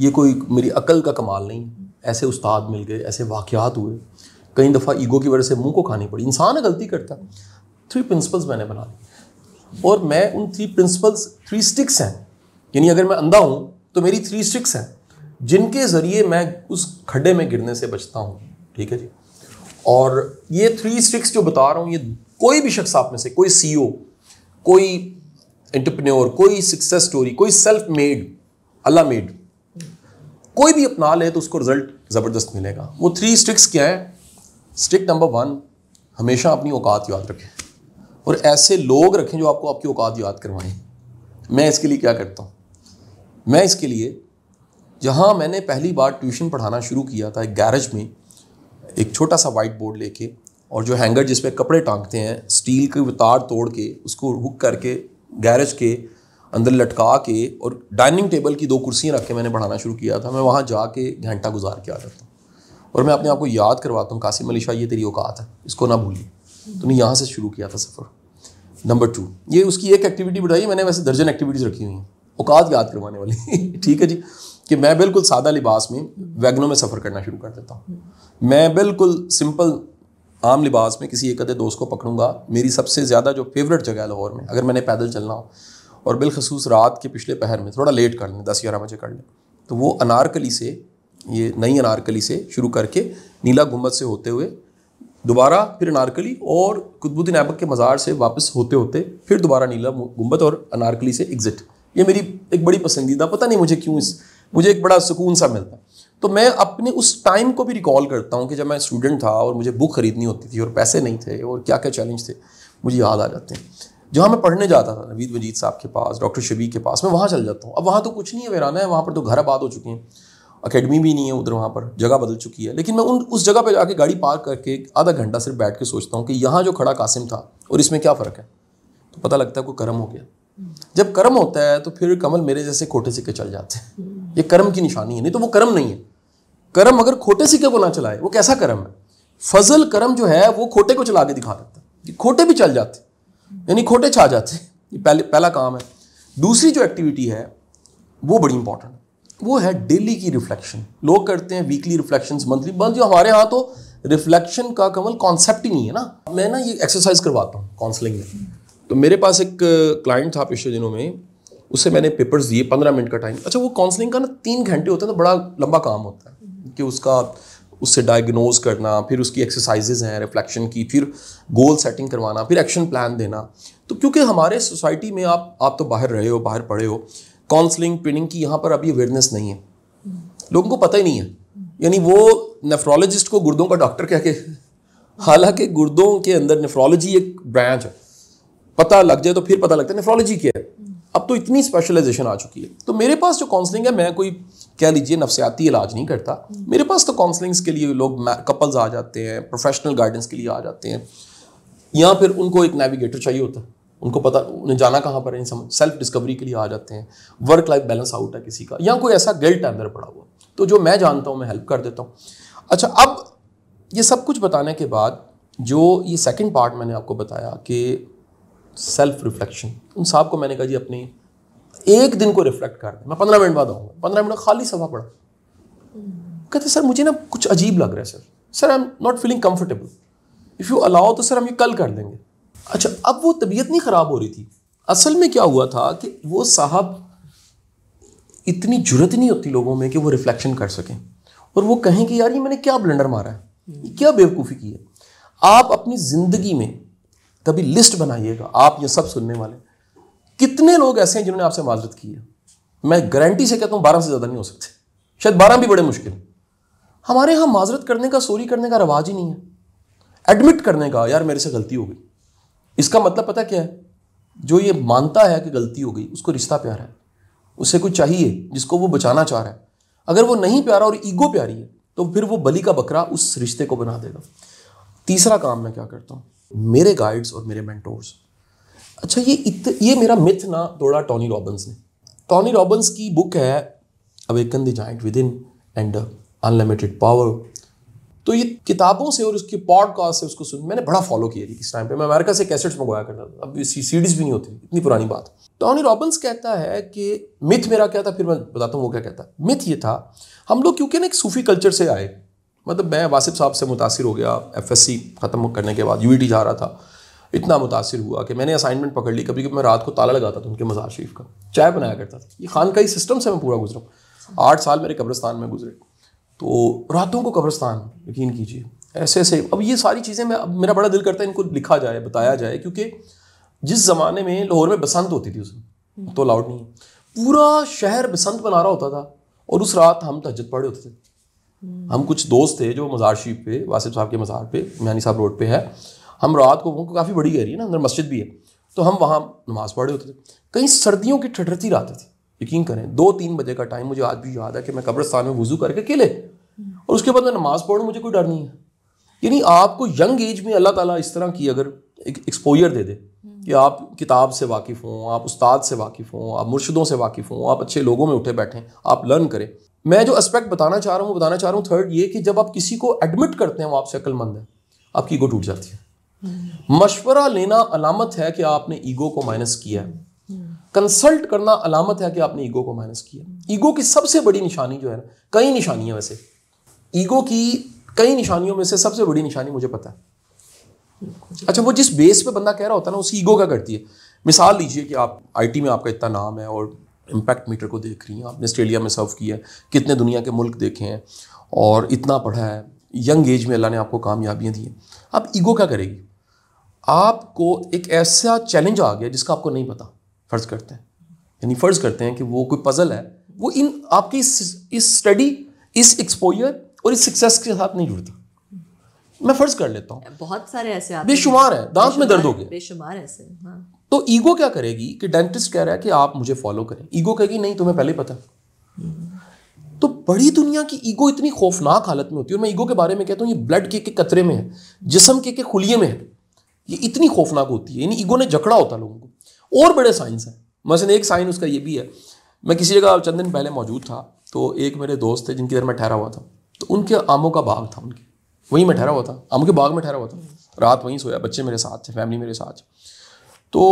ये कोई मेरी अकल का कमाल नहीं ऐसे उस्ताद मिल गए ऐसे वाक़ात हुए कई दफ़ा ईगो की वजह से मुंह को खानी पड़ी इंसान गलती करता है थ्री प्रिंसिपल्स मैंने बना ली और मैं उन थ्री प्रिंसिपल्स थ्री स्टिक्स हैं यानी अगर मैं अंधा हूँ तो मेरी थ्री स्टिक्स हैं जिनके ज़रिए मैं उस खड्डे में गिरने से बचता हूँ ठीक है जी और ये थ्री स्टिक्स जो बता रहा हूँ ये कोई भी शख्स आप में से कोई सी e कोई एंटरप्रेन्योर कोई सक्सेस स्टोरी कोई सेल्फ मेड अल्लाह मेड कोई भी अपना ले तो उसको रिजल्ट ज़बरदस्त मिलेगा वो थ्री स्ट्रिक्स क्या है स्ट्रिक नंबर वन हमेशा अपनी औकात याद रखें और ऐसे लोग रखें जो आपको आपकी औकात याद करवाएं मैं इसके लिए क्या करता हूँ मैं इसके लिए जहाँ मैंने पहली बार ट्यूशन पढ़ाना शुरू किया था एक गैरेज में एक छोटा सा वाइट बोर्ड लेके और जो हैंगर जिस कपड़े टांगते हैं स्टील के तार तोड़ के उसको हुक करके गैरेज के अंदर लटका के और डाइनिंग टेबल की दो कुर्सियाँ रख के मैंने पढ़ाना शुरू किया था मैं वहाँ जा के घंटा गुजार के आ जाता हूँ और मैं अपने आप को याद करवाता हूँ कासिम अली शाह ये तेरी औकात है इसको ना भूलिए तूने यहाँ से शुरू किया था सफ़र नंबर टू ये उसकी एक एक्टिविटी बताई मैंने वैसे दर्जन एक्टिविटीज़ रखी हुई हैं औकात याद करवाने वाली ठीक है जी कि मैं बिल्कुल सादा लिबास में वैगनों में सफ़र करना शुरू कर देता हूँ मैं बिल्कुल सिंपल आम लिबास में किसी एक अदे दोस्त को पकड़ूंगा मेरी सबसे ज़्यादा जो फेवरेट जगह है लाहौर में अगर मैंने पैदल चलना हो और बिलखसूस रात के पिछले पहर में थोड़ा लेट कर लें दस ग्यारह बजे कर लें तो वो अनारकली से ये नई अनारकली से शुरू करके नीला गुम्बद से होते हुए दोबारा फिर अनारकली और कुतबुद्दीन ऐबक के मज़ार से वापस होते होते फिर दोबारा नीला गुम्बद और अनारकली से एग्ज़िट ये मेरी एक बड़ी पसंदीदा पता नहीं मुझे क्यों इस मुझे एक बड़ा सुकून सा मिलता है तो मैं अपने उस टाइम को भी रिकॉल करता हूँ कि जब मैं स्टूडेंट था और मुझे बुक खरीदनी होती थी और पैसे नहीं थे और क्या क्या चैलेंज थे मुझे याद आ जाते हैं जहाँ मैं पढ़ने जाता था नवीद मजीद साहब के पास डॉक्टर शबी के पास मैं वहाँ चल जाता हूँ अब वहाँ तो कुछ नहीं है वेराना है वहाँ पर तो घर आबाद हो चुके हैं अकेडमी भी नहीं है उधर वहाँ पर जगह बदल चुकी है लेकिन मैं उन उस जगह पर जाके गाड़ी पार्क करके आधा घंटा सिर्फ बैठ के सोचता हूँ कि यहाँ जो खड़ा कासिम था और इसमें क्या फ़र्क है तो पता लगता है कोई कर्म हो गया जब कर्म होता है तो फिर कमल मेरे जैसे कोठे सिक्के चल जाते हैं ये कर्म की निशानी है नहीं तो वो कर्म नहीं है कर्म अगर खोटे सिक्के को ना चलाए वो कैसा कर्म है फजल कर्म जो है वो खोटे को चला के दिखा देता है खोटे भी चल जाते यानी खोटे छा जाते ये पहले पहला काम है दूसरी जो एक्टिविटी है वो बड़ी इंपॉर्टेंट वो है डेली की रिफ्लेक्शन लोग करते हैं वीकली रिफ्लेक्शन मंथली बंद जो हमारे यहाँ तो रिफ्लेक्शन का कमल कॉन्सेप्ट ही नहीं है ना मैं ना ये एक्सरसाइज करवाता हूँ काउंसलिंग में तो मेरे पास एक क्लाइंट था पिछले दिनों में उससे मैंने पेपर्स दिए पंद्रह मिनट का टाइम अच्छा वो काउंसलिंग का ना तीन घंटे होता है तो बड़ा लंबा काम होता है कि उसका उससे डायग्नोज करना फिर उसकी एक्सरसाइजेज हैं रिफ्लेक्शन की फिर गोल सेटिंग करवाना फिर एक्शन प्लान देना तो क्योंकि हमारे सोसाइटी में आप आप तो बाहर रहे हो बाहर पढ़े हो काउंसलिंग ट्रेनिंग की यहाँ पर अभी अवेयरनेस नहीं है लोगों को पता ही नहीं है यानी वो नेफ्रोलॉजिस्ट को गुर्दों का डॉक्टर कह के हालांकि गुर्दों के अंदर नेफ्रोलॉजी एक ब्रांच है पता लग जाए तो फिर पता लगता है नेफ्रोलॉजी क्या है अब तो इतनी स्पेशलाइजेशन आ चुकी है तो मेरे पास जो काउंसलिंग है मैं कोई कह लीजिए नफसियाती इलाज नहीं करता मेरे पास तो काउंसलिंग्स के लिए लोग कपल्स आ जाते हैं प्रोफेशनल गाइडेंस के लिए आ जाते हैं या फिर उनको एक नेविगेटर चाहिए होता है उनको पता उन्हें जाना कहाँ पर नहीं समझ सेल्फ डिस्कवरी के लिए आ जाते हैं वर्क लाइफ बैलेंस आउट है किसी का या कोई ऐसा गिल्ट अंदर पड़ा हुआ तो जो मैं जानता हूँ मैं हेल्प कर देता हूँ अच्छा अब ये सब कुछ बताने के बाद जो ये सेकंड पार्ट मैंने आपको बताया कि सेल्फ रिफ्लेक्शन उन साहब को मैंने कहा जी अपने एक दिन को रिफ्लेक्ट कर दें मैं पंद्रह मिनट बाद आऊँगा पंद्रह मिनट खाली सभा पड़ा कहते सर मुझे ना कुछ अजीब लग रहा है sir sir I am not feeling comfortable if you allow तो सर हम ये कल कर देंगे अच्छा अब वो तबीयत नहीं ख़राब हो रही थी असल में क्या हुआ था कि वो साहब इतनी जरूरत नहीं होती लोगों में कि वो रिफ्लेक्शन कर सकें और वो कहें कि यार ये मैंने क्या ब्लेंडर मारा है क्या बेवकूफ़ी की है आप अपनी ज़िंदगी में कभी लिस्ट बनाइएगा आप ये सब सुनने वाले कितने लोग ऐसे हैं जिन्होंने आपसे माजरत की है मैं गारंटी से कहता हूँ बारह से ज़्यादा नहीं हो सकते शायद बारह भी बड़े मुश्किल हमारे यहाँ माजरत करने का सोरी करने का रवाज ही नहीं है एडमिट करने का यार मेरे से गलती हो गई इसका मतलब पता क्या है जो ये मानता है कि गलती हो गई उसको रिश्ता प्यारा है उसे कुछ चाहिए जिसको वो बचाना चाह रहा है अगर वो नहीं प्यारा और ईगो प्यारी है तो फिर वो बली का बकरा उस रिश्ते को बना देगा तीसरा काम मैं क्या करता हूँ मेरे गाइड्स और मेरे मेंटोर्स अच्छा ये इत, ये मेरा मिथ ना तोड़ा टॉनी रॉबिन्स ने टॉनी रॉबिन्स की बुक है awaken the giant within and unlimited power तो ये किताबों से और उसके पॉडकास्ट से उसको सुन मैंने बड़ा फॉलो किया किस इस टाइम पे मैं अमेरिका से कैसेट्स मंगवाया करता था अब सीडीज भी नहीं होती इतनी पुरानी बात टॉनी रॉबिन्स कहता है कि मिथ मेरा क्या था फिर मैं बताता हूँ वो क्या कहता है मिथ ये था हम लोग क्योंकि ना एक सूफी कल्चर से आए मतलब मैं वासिफ साहब से मुतासर हो गया एफ एस सी ख़त्म करने के बाद यू e जा रहा था इतना मुतासर हुआ कि मैंने असाइनमेंट पकड़ ली कभी कभी मैं रात को ताला लगाता था उनके मज़ार शरीफ का चाय बनाया करता था ये खान का ही सिस्टम से मैं पूरा गुजरा आठ साल मेरे कब्रस्तान में गुजरे तो रातों को कब्रस्तान यकीन कीजिए ऐसे ऐसे अब ये सारी चीज़ें मैं अब मेरा बड़ा दिल करता है इनको लिखा जाए बताया जाए क्योंकि जिस ज़माने में लाहौर में बसंत होती थी उसमें तो अलाउड नहीं पूरा शहर बसंत बना रहा होता था और उस रात हम तहजत पड़े होते थे हम कुछ दोस्त थे जो मज़ार शरीफ पे वासिफ साहब के मज़ार पे मियानी साहब रोड पे है हम रात को वो काफ़ी बड़ी गहरी है ना अंदर मस्जिद भी है तो हम वहाँ नमाज़ पढ़ रहे होते थे कहीं सर्दियों की ठठरती रातें थी यकीन करें दो तीन बजे का टाइम मुझे आज भी याद है कि मैं कब्रस्तान में वज़ू करके अकेले और उसके बाद मैं नमाज़ पढ़ूँ मुझे कोई डर नहीं है यानी आपको यंग एज में अल्लाह ताला इस तरह की अगर एक एक्सपोजर दे दे कि आप किताब से वाकिफ़ हों आप उस्ताद से वाकिफ़ हों आप मुर्शदों से वाकिफ़ हों आप अच्छे लोगों में उठे बैठें आप लर्न करें मैं जो एस्पेक्ट बताना चाह रहा हूँ बताना चाह रहा हूँ थर्ड ये कि जब आप किसी को एडमिट करते हैं वो आपसे अक्लमंद है आपकी ईगो टूट जाती है मशवरा लेना अलामत है कि आपने ईगो को माइनस किया है कंसल्ट करना अलामत है कि आपने ईगो को माइनस किया ईगो की सबसे बड़ी निशानी जो है ना कई निशानियां वैसे ईगो की कई निशानियों में से सबसे बड़ी निशानी मुझे पता है अच्छा वो जिस बेस पे बंदा कह रहा होता है ना उसी ईगो का करती है मिसाल लीजिए कि आप आईटी में आपका इतना नाम है और इम्पैक्ट मीटर को देख रही हैं आपने ऑस्ट्रेलिया में सर्व किया है कितने दुनिया के मुल्क देखे हैं और इतना पढ़ा है यंग एज में अल्लाह ने आपको कामयाबियाँ दी हैं अब ईगो क्या करेगी आपको एक ऐसा चैलेंज आ गया जिसका आपको नहीं पता फ़र्ज़ करते हैं यानी फ़र्ज़ करते हैं कि वो कोई पज़ल है वो इन आपकी इस, स्टडी इस एक्सपोजर और इस सक्सेस के साथ नहीं जुड़ता मैं फ़र्ज़ कर लेता हूँ बहुत सारे ऐसे बेशुमार है दांत में दर्द हो गया बेशुमार ऐसे हाँ तो ईगो क्या करेगी कि डेंटिस्ट कह रहा है कि आप मुझे फॉलो करें ईगो कहेगी नहीं तुम्हें पहले पता तो बड़ी दुनिया की ईगो इतनी खौफनाक हालत में होती है और मैं ईगो के बारे में कहता हूँ ये ब्लड के के कतरे में है जिसम के के खुलिए में है ये इतनी खौफनाक होती है यानी ईगो ने जकड़ा होता लोगों को और बड़े साइंस हैं मसलन एक साइन उसका ये भी है मैं किसी जगह चंद दिन पहले मौजूद था तो एक मेरे दोस्त थे जिनकी इधर मैं ठहरा हुआ था तो उनके आमों का बाग था उनके वहीं मैं ठहरा हुआ था आमों के बाग में ठहरा हुआ था रात वहीं सोया बच्चे मेरे साथ थे फैमिली मेरे साथ तो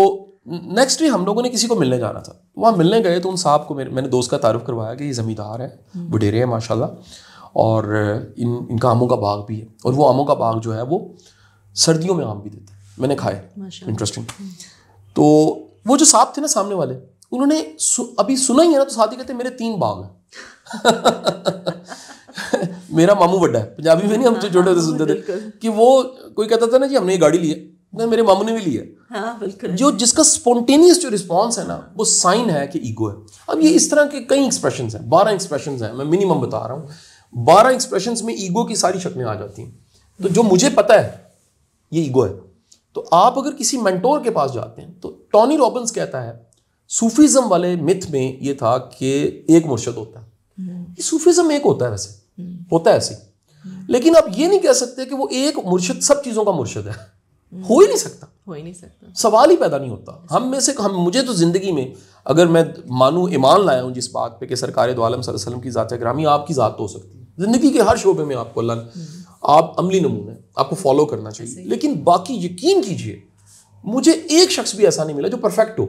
नेक्स्ट डे हम लोगों ने किसी को मिलने जाना था वहाँ मिलने गए तो उन साहब को मेरे मैंने दोस्त का तारुफ करवाया कि ये ज़मींदार है हम्म। बुढेरे हैं माशाल्लाह और इन इनका आमों का बाग भी है और वो आमों का बाग जो है वो सर्दियों में आम भी देते हैं मैंने खाए इंटरेस्टिंग हम्म। तो वो जो साहब थे ना सामने वाले उन्होंने सु, अभी सुना ही है ना तो साथ ही कहते मेरे तीन बाग हैं मेरा मामू बड्डा है पंजाबी में नहीं हम छोटे थे सुनते थे कि वो कोई कहता था ना जी हमने ये गाड़ी ली है ना मेरे मामू ने भी लिया हाँ, जो जिसका स्पॉन्टेनियस जो रिस्पॉन्स है ना वो साइन है कि ईगो है अब ये इस तरह के कई एक्सप्रेशन हैं बारह एक्सप्रेशन हैं मैं मिनिमम बता रहा हूँ बारह एक्सप्रेशन में ईगो की सारी शक्लें आ जाती हैं तो जो मुझे पता है ये ईगो है तो आप अगर किसी मेंटोर के पास जाते हैं तो टॉनी रॉबिन्स कहता है सूफीज़म वाले मिथ में ये था कि एक मुर्शद होता है सूफीज़म एक होता है वैसे हम्म। होता है ऐसे लेकिन आप ये नहीं कह सकते कि वो एक मुर्शद सब चीज़ों का मुर्शद है हो ही नहीं सकता हो ही नहीं सकता सवाल ही पैदा नहीं होता हम में से हम मुझे तो ज़िंदगी में अगर मैं मानू ईमान लाया हूँ जिस बात पे कि सरकार दो आलम की ज़ात ग्रामी आपकी ज़ात हो सकती है ज़िंदगी के हर शोबे में आपको अल्लाह हम्म। आप अमली नमूने है आपको फॉलो करना चाहिए लेकिन बाकी यकीन कीजिए मुझे एक शख्स भी ऐसा नहीं मिला जो परफेक्ट हो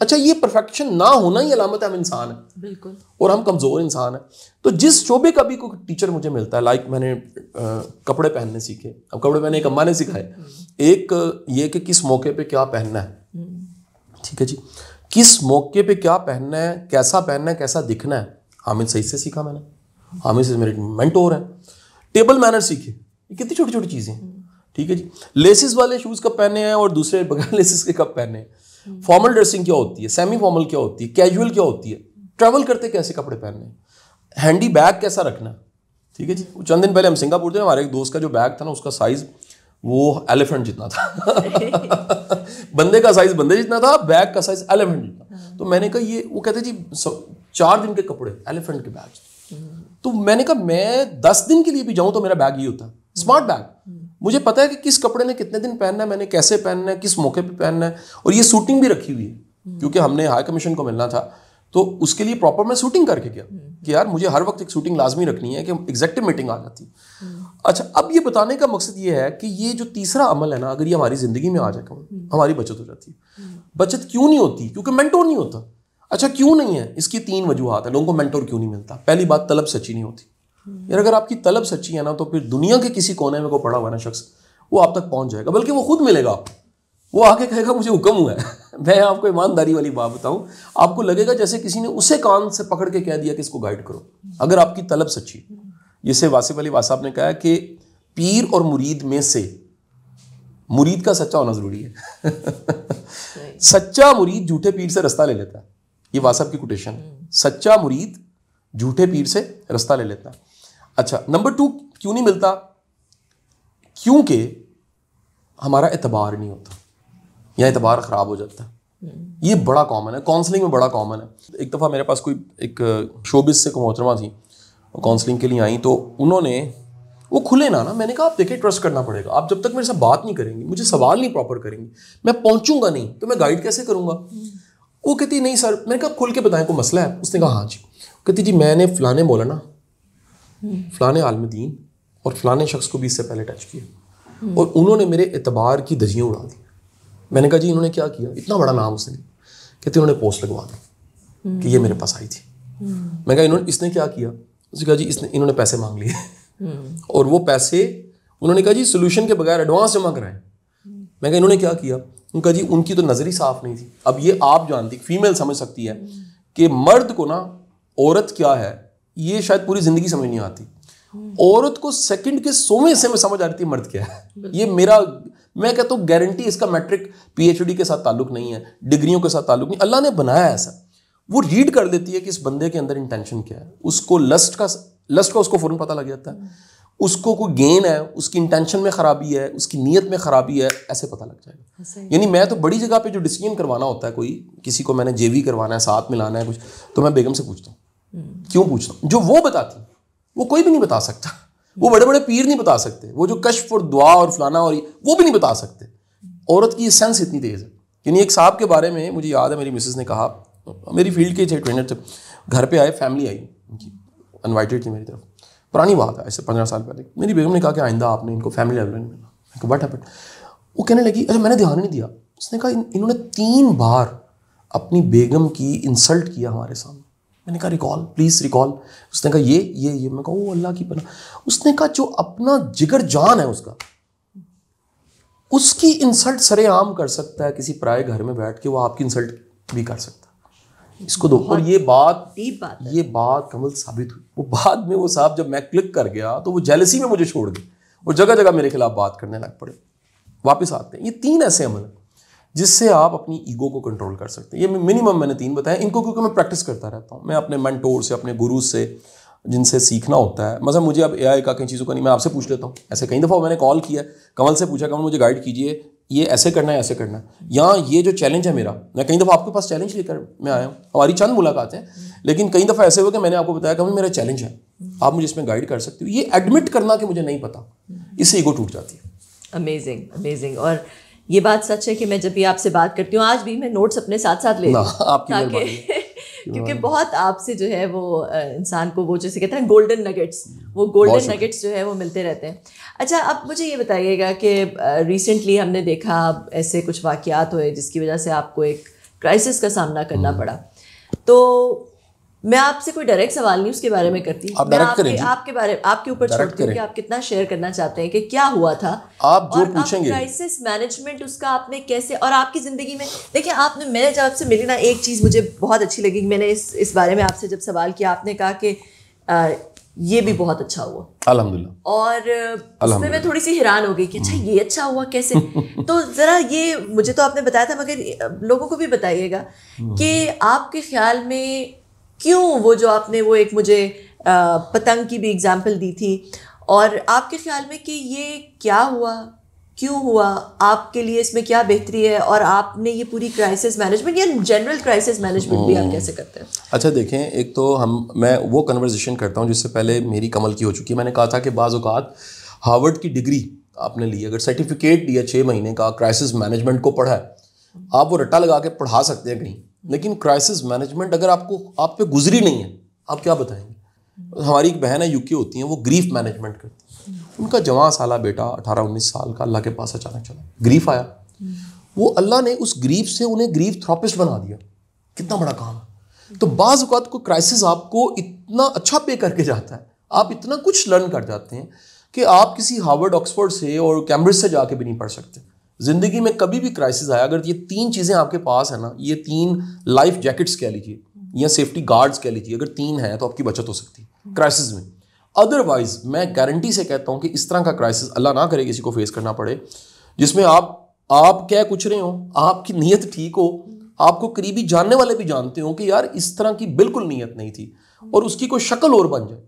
अच्छा ये परफेक्शन ना होना ही अलामत है हम इंसान है बिल्कुल और हम कमज़ोर इंसान है तो जिस शोबे का भी कोई टीचर मुझे मिलता है लाइक मैंने आ, कपड़े पहनने सीखे अब कपड़े पहने एक अम्मा ने सिखाए एक ये कि किस मौके पे क्या पहनना है ठीक है जी किस मौके पे क्या पहनना है कैसा पहनना है कैसा दिखना है हामिद सही से सीखा मैंने हामिद से मेरे मैंटोर हैं टेबल मैनर सीखे कितनी छोटी छोटी चीज़ें ठीक है जी लेसिस वाले शूज़ कब पहने हैं और दूसरे बगैर लेसिस के कब पहने हैं फॉर्मल ड्रेसिंग क्या होती है सेमी फॉर्मल क्या होती है कैजुअल क्या होती है ट्रैवल करते कैसे कपड़े पहनने हैंडी बैग कैसा रखना ठीक है जी चंद दिन पहले हम सिंगापुर थे हमारे एक दोस्त का जो बैग था ना उसका साइज वो एलिफेंट जितना था बंदे का साइज बंदे जितना था बैग का साइज एलिफेंट जितना हाँ। तो मैंने कहा ये वो कहते जी चार दिन के कपड़े एलिफेंट के बैग हाँ। तो मैंने कहा मैं दस दिन के लिए भी जाऊं तो मेरा बैग ये होता स्मार्ट हाँ। बैग मुझे पता है कि किस कपड़े ने कितने दिन पहनना है मैंने कैसे पहनना है किस मौके पर पहनना है और ये शूटिंग भी रखी हुई है हम्म। क्योंकि हमने हाई कमीशन को मिलना था तो उसके लिए प्रॉपर मैं शूटिंग करके गया हम्म। कि यार मुझे हर वक्त एक शूटिंग लाजमी रखनी है कि एग्जैक्टिव मीटिंग आ जाती हम्म। अच्छा अब ये बताने का मकसद ये है कि ये जो तीसरा अमल है ना अगर ये हमारी ज़िंदगी में आ जाए कम हमारी बचत हो जाती है बचत क्यों नहीं होती क्योंकि मेंटोर नहीं होता अच्छा क्यों नहीं है इसकी तीन वजूहत है लोगों को मेंटोर क्यों नहीं मिलता पहली बात तलब सच्ची नहीं होती यार अगर आपकी तलब सच्ची है ना तो फिर दुनिया के किसी कोने में को पड़ा हुआ ना शख्स वो आप तक पहुंच जाएगा बल्कि वो खुद मिलेगा वो आके कहेगा मुझे हुक्म हुआ है मैं आपको ईमानदारी वाली बात बताऊं आपको लगेगा जैसे किसी ने उसे कान से पकड़ के कह दिया कि इसको गाइड करो अगर आपकी तलब सच्ची जिसे वासिफ अली वासाब ने कहा कि पीर और मुरीद में से मुरीद का सच्चा होना ज़रूरी है सच्चा मुरीद झूठे पीर से रास्ता ले लेता है ये वासाब की कोटेशन है सच्चा मुरीद झूठे पीर से रास्ता ले लेता है अच्छा नंबर टू क्यों नहीं मिलता क्योंकि हमारा एतबार नहीं होता या एतबार ख़राब हो जाता है ये बड़ा कॉमन है काउंसलिंग में बड़ा कॉमन है एक दफ़ा मेरे पास कोई एक शोबिस uh, से मोहतरमा थी काउंसलिंग के लिए आई तो उन्होंने वो खुले ना ना मैंने कहा आप देखें ट्रस्ट करना पड़ेगा आप जब तक मेरे साथ बात नहीं करेंगे मुझे सवाल नहीं प्रॉपर करेंगे मैं पहुंचूंगा नहीं तो मैं गाइड कैसे करूंगा वो कहती नहीं सर मैंने कहा खुल के बताएं कोई मसला है उसने कहा हाँ जी कहती जी मैंने फलाने बोला ना फलाने आलम दीन और फलाने शख्स को भी इससे पहले टच किया और उन्होंने मेरे एतबार की धजियाँ उड़ा दी मैंने कहा जी इन्होंने क्या किया इतना बड़ा नाम उसने कहते उन्होंने पोस्ट लगवा दी कि ये मेरे पास आई थी मैं कहा इन्होंने इसने क्या किया उसने कहा जी इसने इन्होंने पैसे मांग लिए और वो पैसे उन्होंने कहा जी सोल्यूशन के बगैर एडवांस जमा कराएं मैं कहा इन्होंने क्या किया उनका जी उनकी तो नज़र ही साफ नहीं थी अब ये आप जानती फीमेल समझ सकती है कि मर्द को ना औरत क्या है ये शायद पूरी ज़िंदगी समझ नहीं आती औरत को सेकंड के सोवे हिस्से में समझ आ रही थी मर्द क्या है ये मेरा मैं कहता हूँ गारंटी इसका मैट्रिक पीएचडी के साथ ताल्लुक नहीं है डिग्रियों के साथ ताल्लुक नहीं अल्लाह ने बनाया ऐसा वो रीड कर लेती है कि इस बंदे के अंदर इंटेंशन क्या है उसको लस्ट का लस्ट का उसको फ़ौरन पता लग जाता है उसको कोई गेन है उसकी इंटेंशन में ख़राबी है उसकी नीयत में ख़राबी है ऐसे पता लग जाएगा हाँ, यानी मैं तो बड़ी जगह पे जो डिसीजन करवाना होता है कोई किसी को मैंने जेवी करवाना है साथ में लाना है कुछ तो मैं बेगम से पूछता हूँ क्यों पूछता जो वो बताती वो कोई भी नहीं बता सकता वो बड़े बड़े पीर नहीं बता सकते वो जो कश्फ और दुआ और फलाना और वो भी नहीं बता सकते औरत की सेंस इतनी तेज़ है यानी एक साहब के बारे में मुझे याद है मेरी मिसेस ने कहा मेरी फील्ड के थे ट्रेनर थे घर पे आए फैमिली आई उनकी इन्वाइटेड थी मेरी तरफ पुरानी बात है ऐसे पंद्रह साल पहले मेरी बेगम ने कहा कि आइंदा आपने इनको फैमिली लेवल मिला बट बट वो कहने लगी अरे मैंने ध्यान नहीं दिया उसने कहा इन्होंने तीन बार अपनी बेगम की इंसल्ट किया हमारे सामने मैंने कहा रिकॉल प्लीज़ रिकॉल उसने कहा ये ये ये मैं कहा अल्लाह की पना उसने कहा जो अपना जिगर जान है उसका उसकी इंसल्ट सरेआम कर सकता है किसी पराए घर में बैठ के वो आपकी इंसल्ट भी कर सकता है इसको दो और ये बात, बात ये बात कमल साबित हुई वो बाद में वो साहब जब मैं क्लिक कर गया तो वो जेलसी में मुझे छोड़ गए और जगह जगह मेरे खिलाफ बात करने लग पड़े वापस आते हैं ये तीन ऐसे अमल हैं जिससे आप अपनी ईगो को कंट्रोल कर सकते हैं ये मिनिमम मैंने तीन बताया इनको क्योंकि मैं प्रैक्टिस करता रहता हूँ मैं अपने मैंटोर से अपने गुरु से जिनसे सीखना होता है मतलब मुझे अब ए का कहीं चीज़ों का नहीं मैं आपसे पूछ लेता हूँ ऐसे कई दफ़ा मैंने कॉल किया कमल से पूछा कमल मुझे गाइड कीजिए ये ऐसे करना है ऐसे करना है या ये जो चैलेंज है मेरा मैं कई दफ़ा आपके पास चैलेंज लेकर मैं आया हूँ हमारी चंद मुलाकातें लेकिन कई दफ़ा ऐसे हुए कि मैंने आपको बताया कमल मेरा चैलेंज है आप मुझे इसमें गाइड कर सकते हो ये एडमिट करना कि मुझे नहीं पता इससे ईगो टूट जाती है अमेजिंग अमेजिंग और ये बात सच है कि मैं जब भी आपसे बात करती हूँ आज भी मैं नोट्स अपने साथ साथ ले ताकि क्योंकि बहुत आपसे जो है वो इंसान को वो जैसे कहते हैं गोल्डन नगेट्स वो गोल्डन नगेट्स जो है वो मिलते रहते हैं अच्छा आप मुझे ये बताइएगा कि रिसेंटली हमने देखा ऐसे कुछ वाक़ात हुए जिसकी वजह से आपको एक क्राइसिस का सामना करना हम्म। पड़ा तो मैं आपसे कोई डायरेक्ट सवाल नहीं उसके बारे में करती आप मैं आपके, आपके बारे आपके ऊपर छोड़ती हूँ कि आप कितना शेयर करना चाहते हैं कि क्या हुआ था आप जो पूछेंगे क्राइसिस मैनेजमेंट उसका आपने कैसे और आपकी ज़िंदगी में देखिए आपने मैंने जब आपसे मिली ना एक चीज़ मुझे बहुत अच्छी लगी मैंने इस इस बारे में आपसे जब सवाल किया आपने कहा कि ये भी बहुत अच्छा हुआ अलहमदुल्ला और उसमें मैं थोड़ी सी हैरान हो गई कि अच्छा ये अच्छा हुआ कैसे तो ज़रा ये मुझे तो आपने बताया था मगर लोगों को भी बताइएगा हम्म। कि आपके ख्याल में क्यों वो जो आपने वो एक मुझे पतंग की भी एग्ज़ाम्पल दी थी और आपके ख्याल में कि ये क्या हुआ क्यों हुआ आपके लिए इसमें क्या बेहतरी है और आपने ये पूरी क्राइसिस मैनेजमेंट या जनरल क्राइसिस मैनेजमेंट भी आप कैसे करते हैं अच्छा देखें एक तो हम मैं वो कन्वर्जेशन करता हूँ जिससे पहले मेरी कमल की हो चुकी है मैंने कहा था कि बाज़ात हार्वर्ड की डिग्री आपने ली अगर सर्टिफिकेट लिया छः महीने का क्राइसिस मैनेजमेंट को पढ़ा है आप वो रट्टा लगा के पढ़ा सकते हैं कहीं लेकिन क्राइसिस मैनेजमेंट अगर आपको आप पे गुजरी नहीं है आप क्या बताएंगे हमारी एक बहन है यूके होती हैं वो ग्रीफ मैनेजमेंट करती है उनका जवान साला बेटा अठारह उन्नीस साल का अल्लाह के पास अचानक चला ग्रीफ आया वो अल्लाह ने उस ग्रीफ से उन्हें ग्रीफ थ्रापिस्ट बना दिया कितना बड़ा काम है तो बाज़ अवत को क्राइसिस आपको इतना अच्छा पे करके जाता है आप इतना कुछ लर्न कर जाते हैं कि आप किसी हार्वर्ड ऑक्सफोर्ड से और कैम्ब्रिज से जाके भी नहीं पढ़ सकते ज़िंदगी में कभी भी क्राइसिस आया अगर ये तीन चीज़ें आपके पास है ना ये तीन लाइफ जैकेट्स कह लीजिए या सेफ्टी गार्ड्स कह लीजिए अगर तीन हैं तो आपकी बचत हो सकती है क्राइसिस में अदरवाइज मैं गारंटी से कहता हूँ कि इस तरह का क्राइसिस अल्लाह ना करे किसी को फेस करना पड़े जिसमें आप आप क्या कुछ रहे हो आपकी नीयत ठीक हो आपको करीबी जानने वाले भी जानते हो कि यार इस तरह की बिल्कुल नीयत नहीं थी और उसकी कोई शक्ल और बन जाए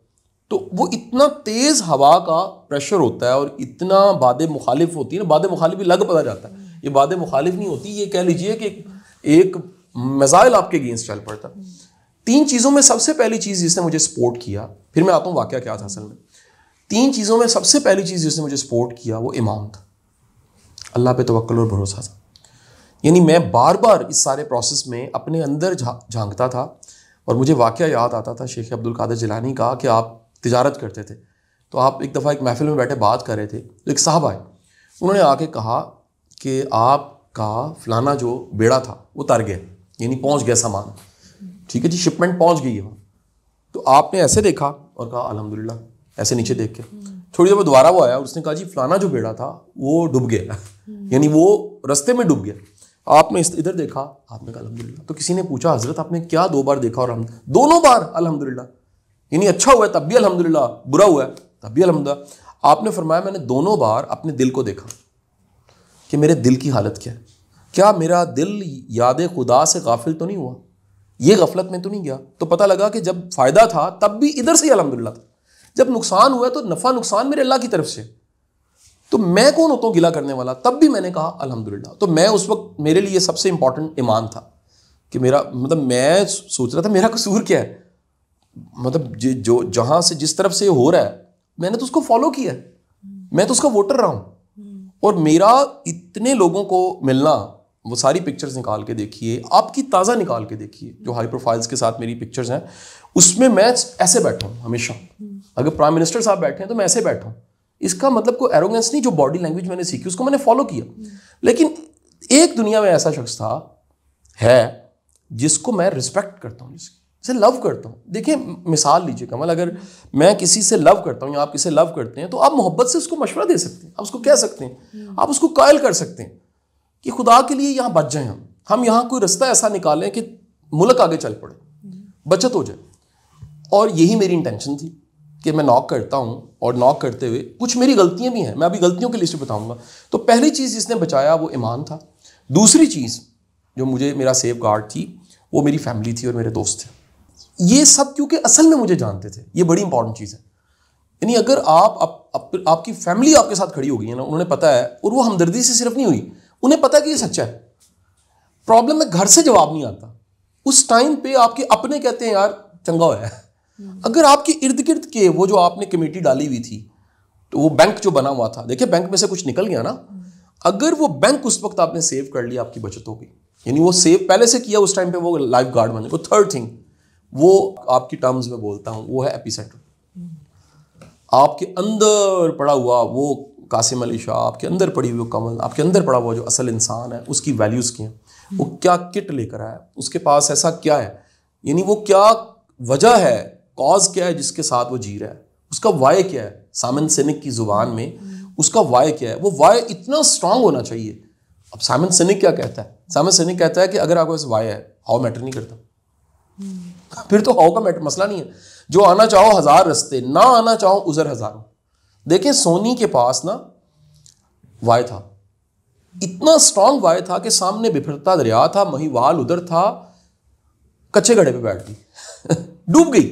तो वो इतना तेज़ हवा का प्रेशर होता है और इतना बाद मुखालिफ होती है ना बाद मुखालिफ लग पता जाता है ये बाद मुखालिफ नहीं होती ये कह लीजिए कि एक मिज़ाइल आपके अगेंस्ट चल पड़ता तीन चीज़ों में सबसे पहली चीज़ जिसने मुझे सपोर्ट किया फिर मैं आता हूँ वाक़ क्या था असल में तीन चीज़ों में सबसे पहली चीज़ जिसने मुझे सपोर्ट किया वो इमाम था अल्लाह पे तोल और भरोसा था यानी मैं बार बार इस सारे प्रोसेस में अपने अंदर झांकता था और मुझे वाक़ याद आता था शेख अब्दुल कादर जिलानी का कि आप तजारत करते थे तो आप एक दफ़ा एक महफिल में बैठे बात कर रहे थे तो एक साहब आए उन्होंने आके कहा कि आपका फलाना जो बेड़ा था वो तर गया यानी पहुंच गया सामान ठीक है जी शिपमेंट पहुंच गई है तो आपने ऐसे देखा और कहा अलहमदिल्ला ऐसे नीचे देख के थोड़ी देर में दोबारा वो आया और उसने कहा जी फलाना जो बेड़ा था वो डूब गया यानी वो रस्ते में डूब गया आपने इधर देखा आपने कहा अलहमदिल्ला तो किसी ने पूछा हजरत आपने क्या दो बार देखा और हम दोनों बार अलहमदिल्ला यानी अच्छा हुआ तब भी अलहमदिल्ला बुरा हुआ तब भी अलहमदा आपने फरमाया मैंने दोनों बार अपने दिल को देखा कि मेरे दिल की हालत क्या है क्या मेरा दिल याद खुदा से गाफिल तो नहीं हुआ ये गफलत में तो नहीं गया तो पता लगा कि जब फ़ायदा था तब भी इधर से ही अलहमदिल्ला था जब नुकसान हुआ तो नफ़ा नुकसान मेरे अल्लाह की तरफ से तो मैं कौन होता हूँ गिला करने वाला तब भी मैंने कहा अलहमदिल्ला तो मैं उस वक्त मेरे लिए सबसे इंपॉर्टेंट ईमान था कि मेरा मतलब मैं सोच रहा था मेरा कसूर क्या है मतलब जो जहां से जिस तरफ से हो रहा है मैंने तो उसको फॉलो किया मैं तो उसका वोटर रहा हूं हम्म। और मेरा इतने लोगों को मिलना वो सारी पिक्चर्स निकाल के देखिए आपकी ताज़ा निकाल के देखिए जो हाई प्रोफाइल्स के साथ मेरी पिक्चर्स हैं उसमें मैं ऐसे बैठा हूँ हमेशा हम्म। अगर प्राइम मिनिस्टर साहब बैठे हैं तो मैं ऐसे बैठा हूँ इसका मतलब कोई एरोगेंस नहीं जो बॉडी लैंग्वेज मैंने सीखी उसको मैंने फॉलो किया हम्म। लेकिन एक दुनिया में ऐसा शख्स था है जिसको मैं रिस्पेक्ट करता हूँ जिसकी से लव करता हूँ देखिए मिसाल लीजिए कमल अगर मैं किसी से लव करता हूँ या आप किसी लव करते हैं तो आप मोहब्बत से उसको मशवरा दे सकते हैं आप उसको कह सकते हैं हम्म। आप उसको कायल कर सकते हैं कि खुदा के लिए यहाँ बच जाएं हम हम यहाँ कोई रास्ता ऐसा निकालें कि मुल्क आगे चल पड़े हम्म। बचत हो जाए और यही मेरी इंटेंशन थी कि मैं नॉक करता हूँ और नॉक करते हुए कुछ मेरी गलतियाँ भी हैं मैं अभी गलतियों की लिस्ट बताऊँगा तो पहली चीज़ जिसने बचाया वो ईमान था दूसरी चीज़ जो मुझे मेरा सेफ गार्ड थी वो मेरी फैमिली थी और मेरे दोस्त थे ये सब क्योंकि असल में मुझे जानते थे ये बड़ी इंपॉर्टेंट चीज़ है यानी अगर आप, आप, आप आपकी फैमिली आपके साथ खड़ी होगी है ना उन्होंने पता है और वो हमदर्दी से सिर्फ नहीं हुई उन्हें पता है कि ये सच्चा है प्रॉब्लम में घर से जवाब नहीं आता उस टाइम पे आपके अपने कहते हैं यार चंगा होया अगर आपके इर्द गिर्द के वो जो आपने कमेटी डाली हुई थी तो वो बैंक जो बना हुआ था देखिए बैंक में से कुछ निकल गया ना अगर वो बैंक उस वक्त आपने सेव कर लिया आपकी बचत हो गई यानी वो सेव पहले से किया उस टाइम पे वो लाइफ गार्ड बने वो थर्ड थिंग वो आपकी टर्म्स में बोलता हूँ वो है एपिसेंटर आपके अंदर पड़ा हुआ वो कासिम अली शाह आपके अंदर पड़ी हुई कमल आपके अंदर पड़ा हुआ जो असल इंसान है उसकी वैल्यूज़ की हैं वो क्या किट लेकर आया उसके पास ऐसा क्या है यानी वो क्या वजह है कॉज क्या है जिसके साथ वो जी रहा है उसका वाय क्या है सामन सैनिक की ज़ुबान में उसका वाय क्या है वो वाय इतना स्ट्रांग होना चाहिए अब सामन सैनिक क्या कहता है सामन सैनिक कहता है कि अगर आपको इस वाय है हाउ मैटर नहीं करता फिर तो हाउ का मसला नहीं है जो आना चाहो हजार रस्ते ना आना चाहो उजर हजारों देखें सोनी के पास ना वाय था इतना स्ट्रांग वाय था कि सामने बिफरता दरिया था वाल उधर था कच्चे घड़े पे बैठ गई डूब गई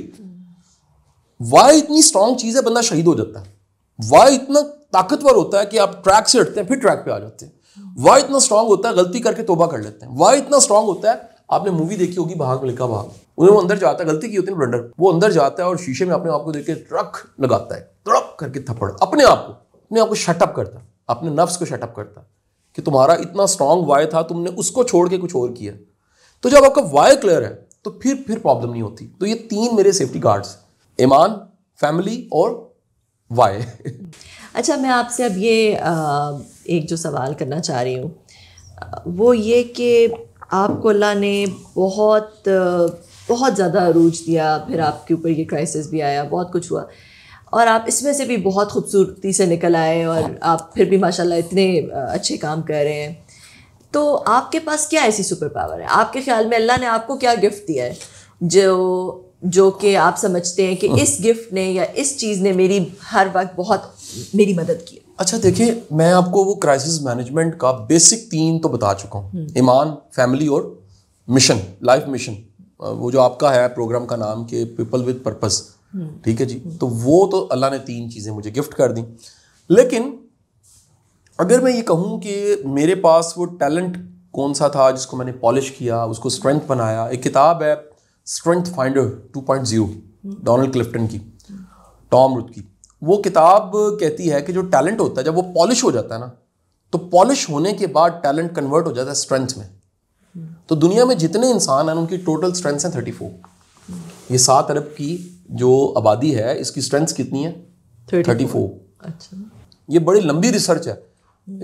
वाय इतनी स्ट्रांग चीज है बंदा शहीद हो जाता है वाय इतना ताकतवर होता है कि आप ट्रैक से हटते हैं फिर ट्रैक पे आ जाते हैं वाय इतना स्ट्रांग होता है गलती करके तोबा कर लेते हैं वाय इतना स्ट्रांग होता है आपने मूवी देखी होगी भाग लिखा भाग उन्हें वो अंदर जाता है गलती की होती है ब्लंडर वो अंदर जाता है और शीशे में अपने आप को देख के ट्रक लगाता है ट्रक करके थप्पड़ अपने आप को अपने आप को शटअप करता अपने नफ्स को शटअप करता कि तुम्हारा इतना स्ट्रांग वाय था तुमने उसको छोड़ के कुछ और किया तो जब आपका वाय क्लियर है तो फिर फिर प्रॉब्लम नहीं होती तो ये तीन मेरे सेफ्टी गार्ड्स ईमान फैमिली और वाय अच्छा मैं आपसे अब ये एक जो सवाल करना चाह रही हूँ वो ये कि आपको अल्लाह ने बहुत बहुत ज़्यादा अरूज दिया फिर आपके ऊपर ये क्राइसिस भी आया बहुत कुछ हुआ और आप इसमें से भी बहुत खूबसूरती से निकल आए और हाँ। आप फिर भी माशाल्लाह इतने अच्छे काम कर रहे हैं तो आपके पास क्या ऐसी सुपर पावर है आपके ख्याल में अल्लाह ने आपको क्या गिफ्ट दिया है जो जो कि आप समझते हैं कि हाँ। इस गिफ्ट ने या इस चीज़ ने मेरी हर वक्त बहुत मेरी मदद की अच्छा देखिए मैं आपको वो क्राइसिस मैनेजमेंट का बेसिक तीन तो बता चुका हूँ हम्म। ईमान फैमिली और मिशन लाइफ मिशन वो जो आपका है प्रोग्राम का नाम के पीपल विद पर्पस ठीक है जी हम्म। तो वो तो अल्लाह ने तीन चीज़ें मुझे गिफ्ट कर दी लेकिन अगर मैं ये कहूँ कि मेरे पास वो टैलेंट कौन सा था जिसको मैंने पॉलिश किया उसको स्ट्रेंथ बनाया एक किताब है स्ट्रेंथ फाइंडर 2.0 डोनाल्ड क्लिफ्टन की टॉम रुथ की वो किताब कहती है कि जो टैलेंट होता है जब वो पॉलिश हो जाता है ना तो पॉलिश होने के बाद टैलेंट कन्वर्ट हो जाता है स्ट्रेंथ में तो दुनिया में जितने इंसान हैं उनकी टोटल स्ट्रेंथ हैं थर्टी फोर ये सात अरब की जो आबादी है इसकी स्ट्रेंथ कितनी है थर्टी फोर अच्छा ये बड़ी लंबी रिसर्च है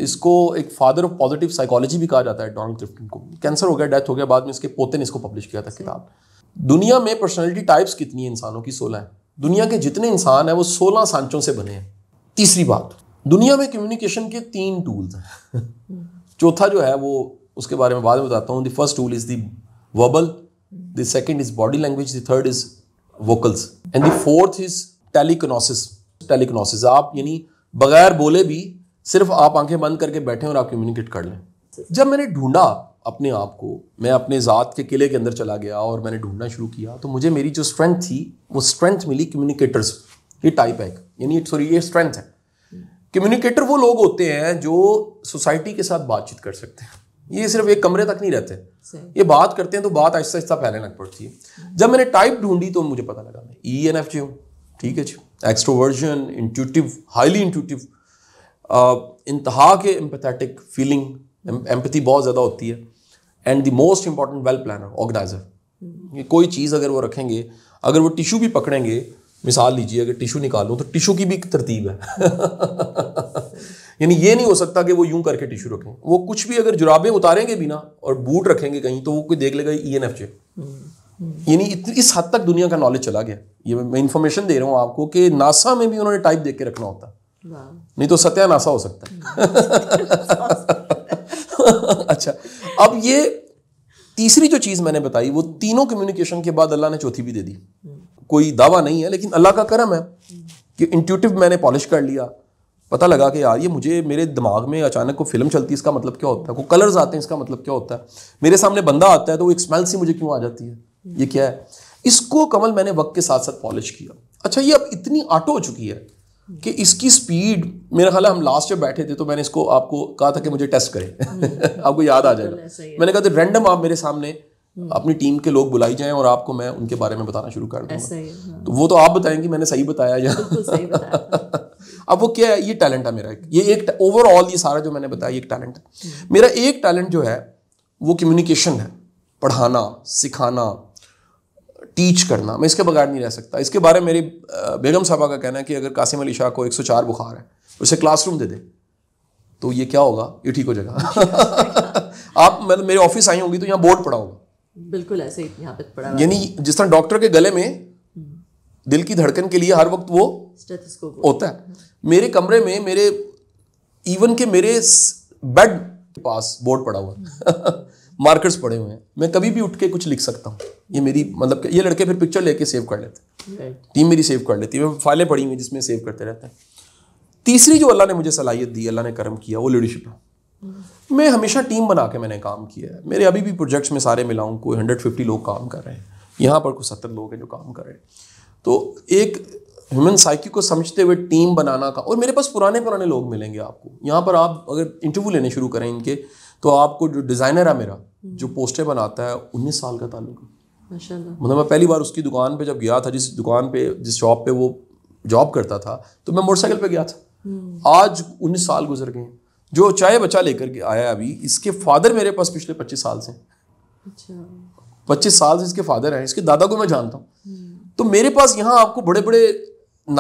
इसको एक फादर ऑफ पॉजिटिव साइकोलॉजी भी कहा जाता है डोनाल्ड क्रिफ्टन को कैंसर हो गया डेथ हो गया बाद में इसके पोते ने इसको पब्लिश किया था किताब दुनिया में पर्सनैलिटी टाइप्स कितनी है इंसानों की सोलह है दुनिया के जितने इंसान हैं वो सोलह सांचों से बने हैं तीसरी बात दुनिया में कम्युनिकेशन के तीन टूल्स हैं चौथा जो है वो उसके बारे में बाद में बताता हूँ the first tool is the verbal the second is body language the third is vocals and the fourth is telekinesis telekinesis आप यानी बगैर बोले भी सिर्फ आप आंखें बंद करके बैठे और आप कम्युनिकेट कर लें जब मैंने ढूंढा अपने आप को मैं अपने ज़ात के किले के अंदर चला गया और मैंने ढूंढना शुरू किया तो मुझे मेरी जो स्ट्रेंथ थी वो स्ट्रेंथ मिली कम्युनिकेटर्स ये टाइप है यानी सॉरी ये स्ट्रेंथ है कम्युनिकेटर वो लोग होते हैं जो सोसाइटी के साथ बातचीत कर सकते हैं ये सिर्फ एक कमरे तक नहीं रहते ये बात करते हैं तो बात आहिस्ता आहिस्ता फैलने लग पड़ती है जब मैंने टाइप ढूंढी तो मुझे पता लगा मैं ई एन एफ जी हूँ ठीक है जी एक्सट्रोवर्जन इंट्यूटिव हाईली इंट्यूटिव इंतहा के एम्पथेटिक फीलिंग एम्पथी बहुत ज़्यादा होती है and the most important well planner organiser ये कोई चीज़ अगर वो रखेंगे अगर वो टिश्यू भी पकड़ेंगे मिसाल लीजिए अगर टिशू निकालूँ तो टिशू की भी एक तरतीब है यानी ये नहीं हो सकता कि वो यूं करके टिशू रखें वो कुछ भी अगर जुराबे उतारेंगे भी ना और बूट रखेंगे कहीं तो वो कोई देख लेगा ई एन एफ जे यानी इस हद तक दुनिया का नॉलेज चला गया ये मैं इन्फॉर्मेशन दे रहा हूँ आपको कि नासा में भी उन्होंने टाइप देख के रखना होता नहीं तो सत्या नासा हो सकता है hmm. अच्छा अब ये तीसरी जो चीज़ मैंने बताई वो तीनों कम्युनिकेशन के बाद अल्लाह ने चौथी भी दे दी कोई दावा नहीं है लेकिन अल्लाह का करम है कि इंट्यूटिव मैंने पॉलिश कर लिया पता लगा कि यार ये मुझे मेरे दिमाग में अचानक को फिल्म चलती है इसका मतलब क्या होता है को कलर्स आते हैं इसका मतलब क्या होता है मेरे सामने बंदा आता है तो वो एक स्मेल सी मुझे क्यों आ जाती है ये क्या है इसको कमल मैंने वक्त के साथ साथ पॉलिश किया अच्छा ये अब इतनी आटो हो चुकी है कि इसकी स्पीड मेरा ख्याल हम लास्ट जब बैठे थे तो मैंने इसको आपको कहा था कि मुझे टेस्ट करें आपको याद आ जाएगा मैंने कहा था रैंडम आप मेरे सामने अपनी टीम के लोग बुलाई जाएं और आपको मैं उनके बारे में बताना शुरू कर दूंगा हाँ। तो वो तो आप बताएंगे मैंने सही बताया या अब वो क्या है ये टैलेंट है मेरा ये एक ओवरऑल ये सारा जो मैंने बताया एक टैलेंट मेरा एक टैलेंट जो है वो कम्युनिकेशन है पढ़ाना सिखाना टीच करना मैं इसके बगैर नहीं रह सकता इसके बारे में मेरी बेगम साहबा का कहना है कि अगर कासिम अली शाह को 104 बुखार है उसे क्लासरूम दे दे तो ये क्या होगा ये ठीक हो जाएगा आप मतलब मेरे ऑफिस आई होंगी तो यहाँ बोर्ड पड़ा होगा बिल्कुल ऐसे यहाँ पे पड़ा यानी जिस तरह डॉक्टर के गले में हम्म। दिल की धड़कन के लिए हर वक्त वो होता है मेरे कमरे में मेरे इवन के मेरे बेड के पास बोर्ड पड़ा हुआ हम्म। मार्कर्स पड़े हुए हैं मैं कभी भी उठ के कुछ लिख सकता हूँ ये मेरी मतलब ये लड़के फिर पिक्चर लेके सेव कर लेते हैं टीम मेरी सेव कर लेती है फाइलें पड़ी हुई जिसमें सेव करते रहते हैं तीसरी जो अल्लाह ने मुझे सलाहियत दी अल्लाह ने कर्म किया वो लीडरशिप है मैं हमेशा टीम बना के मैंने काम किया है मेरे अभी भी प्रोजेक्ट्स में सारे मिलाऊँ कोई हंड्रेड फिफ्टी लोग काम कर रहे हैं यहाँ पर कुछ सत्तर लोग हैं जो काम कर रहे हैं तो एक ह्यूमन साइकी को समझते हुए टीम बनाना का और मेरे पास पुराने पुराने लोग मिलेंगे आपको यहाँ पर आप अगर इंटरव्यू लेने शुरू करें इनके तो आपको जो डिज़ाइनर है मेरा हम्म। जो पोस्टर बनाता है उन्नीस साल का ताल्लुक मतलब मैं पहली बार उसकी दुकान पे जब गया था जिस दुकान पे जिस शॉप पे वो जॉब करता था तो मैं मोटरसाइकिल पे गया था हम्म। आज उन्नीस साल गुजर गए जो चाय बचा लेकर के आया अभी इसके फादर मेरे पास पिछले पच्चीस साल से अच्छा। पच्चीस साल से इसके फादर हैं इसके दादा को मैं जानता हूँ हम्म। तो मेरे पास यहाँ आपको बड़े बड़े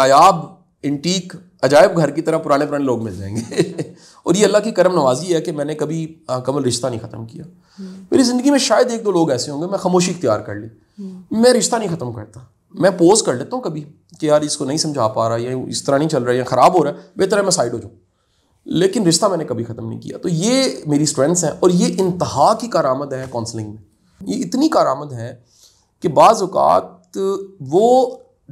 नायाब इंटीक अजायब घर की तरह पुराने पुराने लोग मिल जाएंगे और ये अल्लाह की करम नवाजी है कि मैंने कभी कमल रिश्ता नहीं ख़त्म किया मेरी ज़िंदगी में शायद एक दो लोग ऐसे होंगे मैं खामोशी इख्तियार कर ली मैं रिश्ता नहीं ख़त्म करता मैं पोज कर लेता हूँ कभी कि यार इसको नहीं समझा पा रहा या इस तरह नहीं चल रहा या ख़राब हो रहा है बेहतर है मैं साइड हो जाऊँ लेकिन रिश्ता मैंने कभी ख़त्म नहीं किया तो ये मेरी स्ट्रेंथ्स हैं और ये इंतहा की कारामद है काउंसलिंग में ये इतनी कारामद है कि बाज़ात वो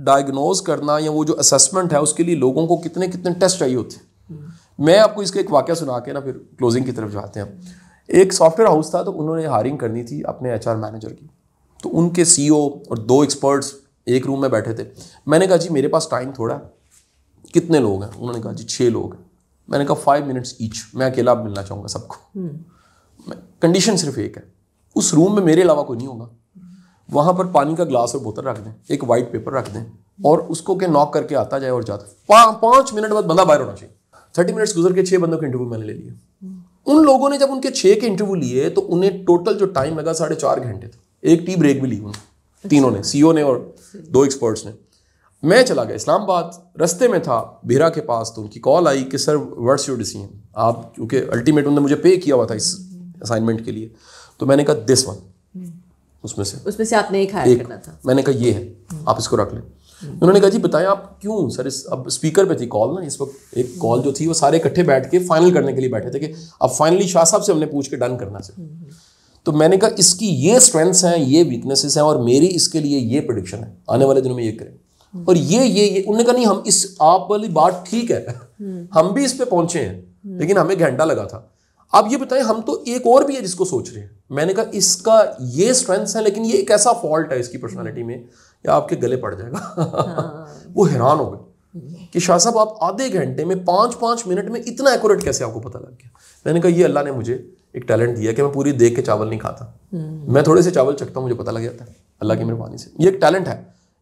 डायग्नोज करना या वो जो असेसमेंट है उसके लिए लोगों को कितने कितने टेस्ट चाहिए होते हैं मैं आपको इसका एक वाक्य सुना के ना फिर क्लोजिंग की तरफ जाते हैं एक सॉफ्टवेयर हाउस था तो उन्होंने हायरिंग करनी थी अपने एच मैनेजर की तो उनके सी e और दो एक्सपर्ट्स एक रूम में बैठे थे मैंने कहा जी मेरे पास टाइम थोड़ा है कितने लोग हैं उन्होंने कहा जी छः लोग हैं मैंने कहा फाइव मिनट्स ईच मैं अकेला मिलना चाहूँगा सबको कंडीशन हम्म। सिर्फ एक है उस रूम में मेरे अलावा कोई नहीं होगा वहाँ पर पानी का ग्लास और बोतल रख दें एक वाइट पेपर रख दें और उसको के नॉक करके आता जाए और जाता पाँच मिनट बाद बंदा बाहर होना चाहिए थर्टी मिनट्स गुजर के छः बंदों के इंटरव्यू मैंने ले लिए उन लोगों ने जब उनके छः के इंटरव्यू लिए तो उन्हें टोटल जो टाइम लगा साढ़े चार घंटे थे एक टी ब्रेक भी ली उन्होंने तीनों ने सीईओ e ने और दो एक्सपर्ट्स ने मैं चला गया इस्लामाबाद रस्ते में था भीरा के पास तो उनकी कॉल आई कि सर वर्ट्स योर डिसीजन आप क्योंकि अल्टीमेट उन्होंने मुझे पे किया हुआ था इस असाइनमेंट के लिए तो मैंने कहा दिस वन हम्म। उसमें से उसमें से आपने एक हायर करना था मैंने कहा ये है आप इसको रख लें उन्होंने कहा जी बताया आप क्यों सर इस अब स्पीकर पे थी कॉल ना इस वक्त एक कॉल जो थी वो सारे इकट्ठे बैठ के फाइनल करने के लिए बैठे थे कि अब फाइनली शाह साहब से हमने पूछ के डन करना सर तो मैंने कहा इसकी ये स्ट्रेंथ्स हैं ये वीकनेसेस हैं और मेरी इसके लिए ये प्रोडिक्शन है आने वाले दिनों में ये करें और ये ये ये उन्होंने कहा नहीं हम इस आप वाली बात ठीक है हम भी इस पर पहुंचे हैं लेकिन हमें घंटा लगा था आप ये बताएं हम तो एक और भी है जिसको सोच रहे हैं मैंने कहा इसका ये स्ट्रेंथ्स है लेकिन ये एक ऐसा फॉल्ट है इसकी पर्सनालिटी में या आपके गले पड़ जाएगा हाँ। वो हैरान हो गए कि शाह साहब आप आधे घंटे में पाँच पाँच मिनट में इतना एकट कैसे आपको पता लग गया मैंने कहा ये अल्लाह ने मुझे एक टैलेंट दिया कि मैं पूरी देख के चावल नहीं खाता हम्म। मैं थोड़े से चावल चखता हूँ मुझे पता लग जाता है अल्लाह की मेहरबानी से ये एक टैलेंट है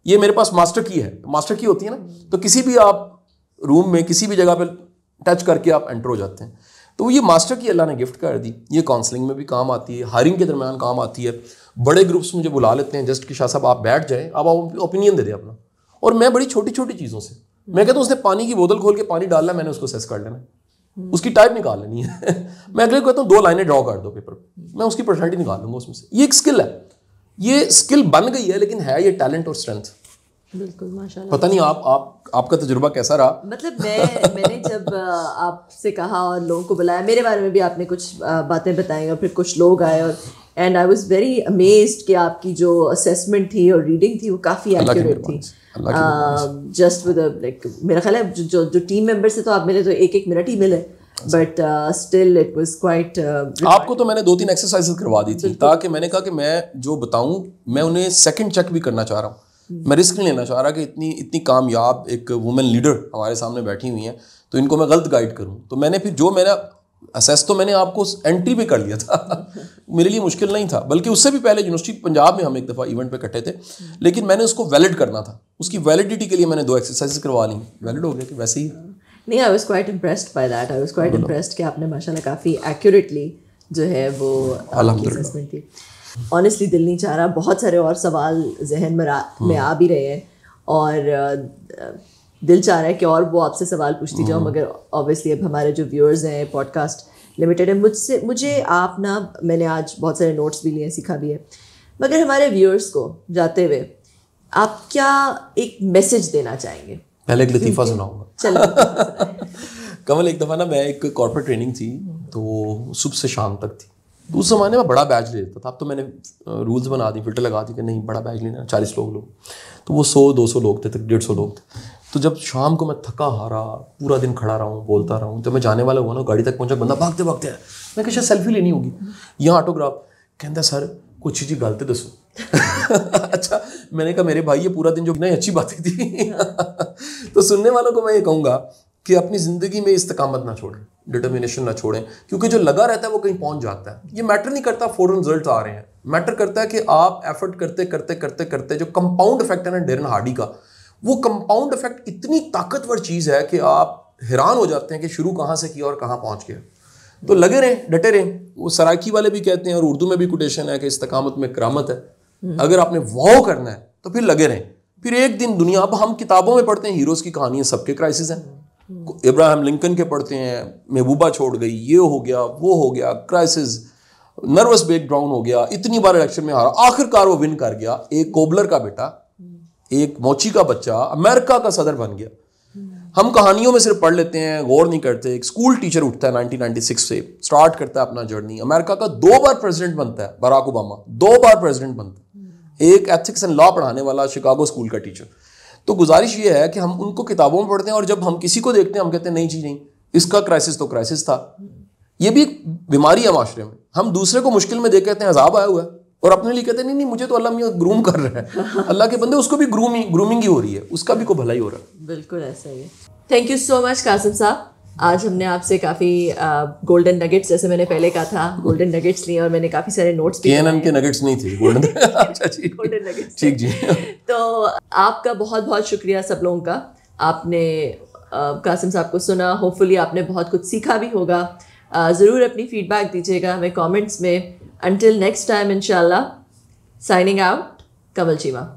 ये मेरे पास मास्टर की है मास्टर की होती है ना तो किसी भी आप रूम में किसी भी जगह पर टच करके आप एंटर हो जाते हैं तो ये मास्टर की अल्लाह ने गिफ्ट कर दी ये काउंसलिंग में भी काम आती है हायरिंग के दरमियान काम आती है बड़े ग्रुप्स मुझे बुला लेते हैं जस्ट कि शाह साहब आप बैठ जाएं अब आप ओपिनियन दे दें अपना और मैं बड़ी छोटी छोटी चीज़ों से मैं कहता हूँ उसने पानी की बोतल खोल के पानी डालना मैंने उसको सेस कर लेना हम्म। उसकी टाइप निकाल लेनी है मैं अगले कहता हूँ दो लाइनें ड्रॉ कर दो पेपर मैं उसकी पर्सनैलिटी निकाल लूँगा उसमें से ये एक स्किल है ये स्किल बन गई है लेकिन है ये टैलेंट और स्ट्रेंथ बिल्कुल माशाल्लाह पता नहीं आप आप आपका तजुर्बा कैसा रहा मतलब मैं मैंने जब आपसे कहा और लोगों को बुलाया मेरे बारे में भी आपने कुछ बातें बताई और फिर कुछ लोग आए और and I was very amazed कि आपकी जो असेसमेंट थी और रीडिंग थी वो काफ़ी एक्यूरेट थी जस्ट विद लाइक मेरा ख्याल है जो जो जो टीम मेम्बर से तो आप मिले तो एक एक मिनट ही मिले but still it was quite आपको तो मैंने दो तीन एक्सरसाइज करवा दी थी ताकि मैंने कहा कि मैं जो बताऊं मैं उन्हें सेकंड चेक भी करना चाह रहा हूँ मैं रिस्क नहीं लेना चाह रहा कि इतनी इतनी कामयाब एक वुमेन लीडर हमारे सामने बैठी हुई हैं तो इनको मैं गलत गाइड करूँ तो मैंने फिर जो मेरा असेस तो मैंने आपको एंट्री पे कर लिया था मेरे लिए मुश्किल नहीं था बल्कि उससे भी पहले यूनिवर्सिटी पंजाब में हम एक दफ़ा इवेंट पे इकट्ठे थे लेकिन मैंने उसको वैलिड करना था उसकी वैलिडिटी के लिए मैंने दो एक्सरसाइज करवा ली वैलिड हो गया कि वैसे ही नहीं I was quite impressed by that I was quite impressed कि आपने माशाल्लाह काफ़ी एक्यूरेटली जो है वो असेसमेंट ऑनेस्टली दिल नहीं चाह रहा बहुत सारे और सवाल जहन में में हाँ। आ भी रहे हैं और दिल चाह रहा है कि और वो आपसे सवाल पूछती जाऊँ हाँ। मगर ऑब्वियसली अब हमारे जो व्यूअर्स हैं पॉडकास्ट लिमिटेड है मुझसे मुझे आप ना मैंने आज बहुत सारे नोट्स भी लिए सीखा भी है मगर हमारे व्यूअर्स को जाते हुए आप क्या एक मैसेज देना चाहेंगे पहले एक लतीफ़ा सुनाऊंगा चलो कमल एक दफ़ा ना मैं एक कॉर्पोरेट ट्रेनिंग थी तो सुबह से शाम तक थी उस ज़माने में बड़ा बैच ले लेता था अब तो मैंने रूल्स बना दी फिल्टर लगा दी कि नहीं बड़ा बैच लेना चालीस लोग लोग तो वो सौ दो सौ लोग थे तक डेढ़ सौ लोग थे तो जब शाम को मैं थका हारा पूरा दिन खड़ा रहा हूँ बोलता रहा हूँ तो मैं जाने वाला हुआ ना गाड़ी तक पहुँचा बंदा भागते भागते आया मैं कैसे सेल्फी लेनी होगी यहाँ ऑटोग्राफ कहता सर कुछ जी गलत दसो अच्छा मैंने कहा मेरे भाई ये पूरा दिन जो नहीं अच्छी बातें थी तो सुनने वालों को मैं ये कहूँगा कि अपनी ज़िंदगी में इस्तकामत ना छोड़ें डिटर्मिनेशन ना छोड़ें क्योंकि जो लगा रहता है वो कहीं पहुंच जाता है ये मैटर नहीं करता फ़ौरन रिजल्ट आ रहे हैं मैटर करता है कि आप एफर्ट करते करते करते करते जो कंपाउंड इफेक्ट है ना डेरन हार्डी का वो कंपाउंड इफेक्ट इतनी ताकतवर चीज़ है कि आप हैरान हो जाते हैं कि शुरू कहाँ से किया और कहाँ पहुँच गया तो लगे रहें डटे रहें वो सराकी वाले भी कहते हैं और उर्दू में भी कोटेशन है कि इस्तकामत में करामत है हम्म। अगर आपने वाह करना है तो फिर लगे रहें फिर एक दिन दुनिया अब हम किताबों में पढ़ते हैं हीरोज़ की कहानियाँ सबके क्राइसिस हैं इब्राहिम लिंकन के पढ़ते हैं महबूबा छोड़ गई ये हो गया वो हो गया क्राइसिस नर्वस ब्रेकडाउन हो गया इतनी बार इलेक्शन में हारा आखिरकार वो विन कर गया एक कोबलर का बेटा एक मोची का बच्चा अमेरिका का सदर बन गया हम कहानियों में सिर्फ पढ़ लेते हैं गौर नहीं करते एक स्कूल टीचर उठता है 1996 से स्टार्ट करता है अपना जर्नी अमेरिका का दो बार प्रेसिडेंट बनता है बराक ओबामा दो बार प्रेसिडेंट बनता है एक एथिक्स एंड लॉ पढ़ाने वाला शिकागो स्कूल का टीचर तो गुजारिश ये है कि हम उनको किताबों में पढ़ते हैं और जब हम किसी को देखते हैं हम कहते हैं नहीं जी नहीं इसका क्राइसिस तो क्राइसिस था ये भी एक बीमारी है माशरे में हम दूसरे को मुश्किल में देख कहते हैं अजाब आया हुआ है और अपने लिए कहते हैं नहीं नहीं मुझे तो अल्लाह मियाँ ग्रूम कर रहा है अल्लाह के बंदे उसको भी ग्रूमिंग ग्रूमिंग ही हो रही है उसका भी को भलाई हो रहा है बिल्कुल ऐसा ही thank you so much Qasim sahab आज हमने आपसे काफ़ी गोल्डन नगेट्स जैसे मैंने पहले कहा था गोल्डन नगेट्स लिए और मैंने काफ़ी सारे नोट्स भी के नगेट्स नहीं थे गोल्डन गोल्डन नगेट्स ठीक जी तो आपका बहुत बहुत शुक्रिया सब लोगों का आपने कासिम साहब को सुना होपफुली आपने बहुत कुछ सीखा भी होगा ज़रूर अपनी फीडबैक दीजिएगा हमें कमेंट्स में अंटिल नेक्स्ट टाइम इनशाला साइनिंग आउट कमल चीमा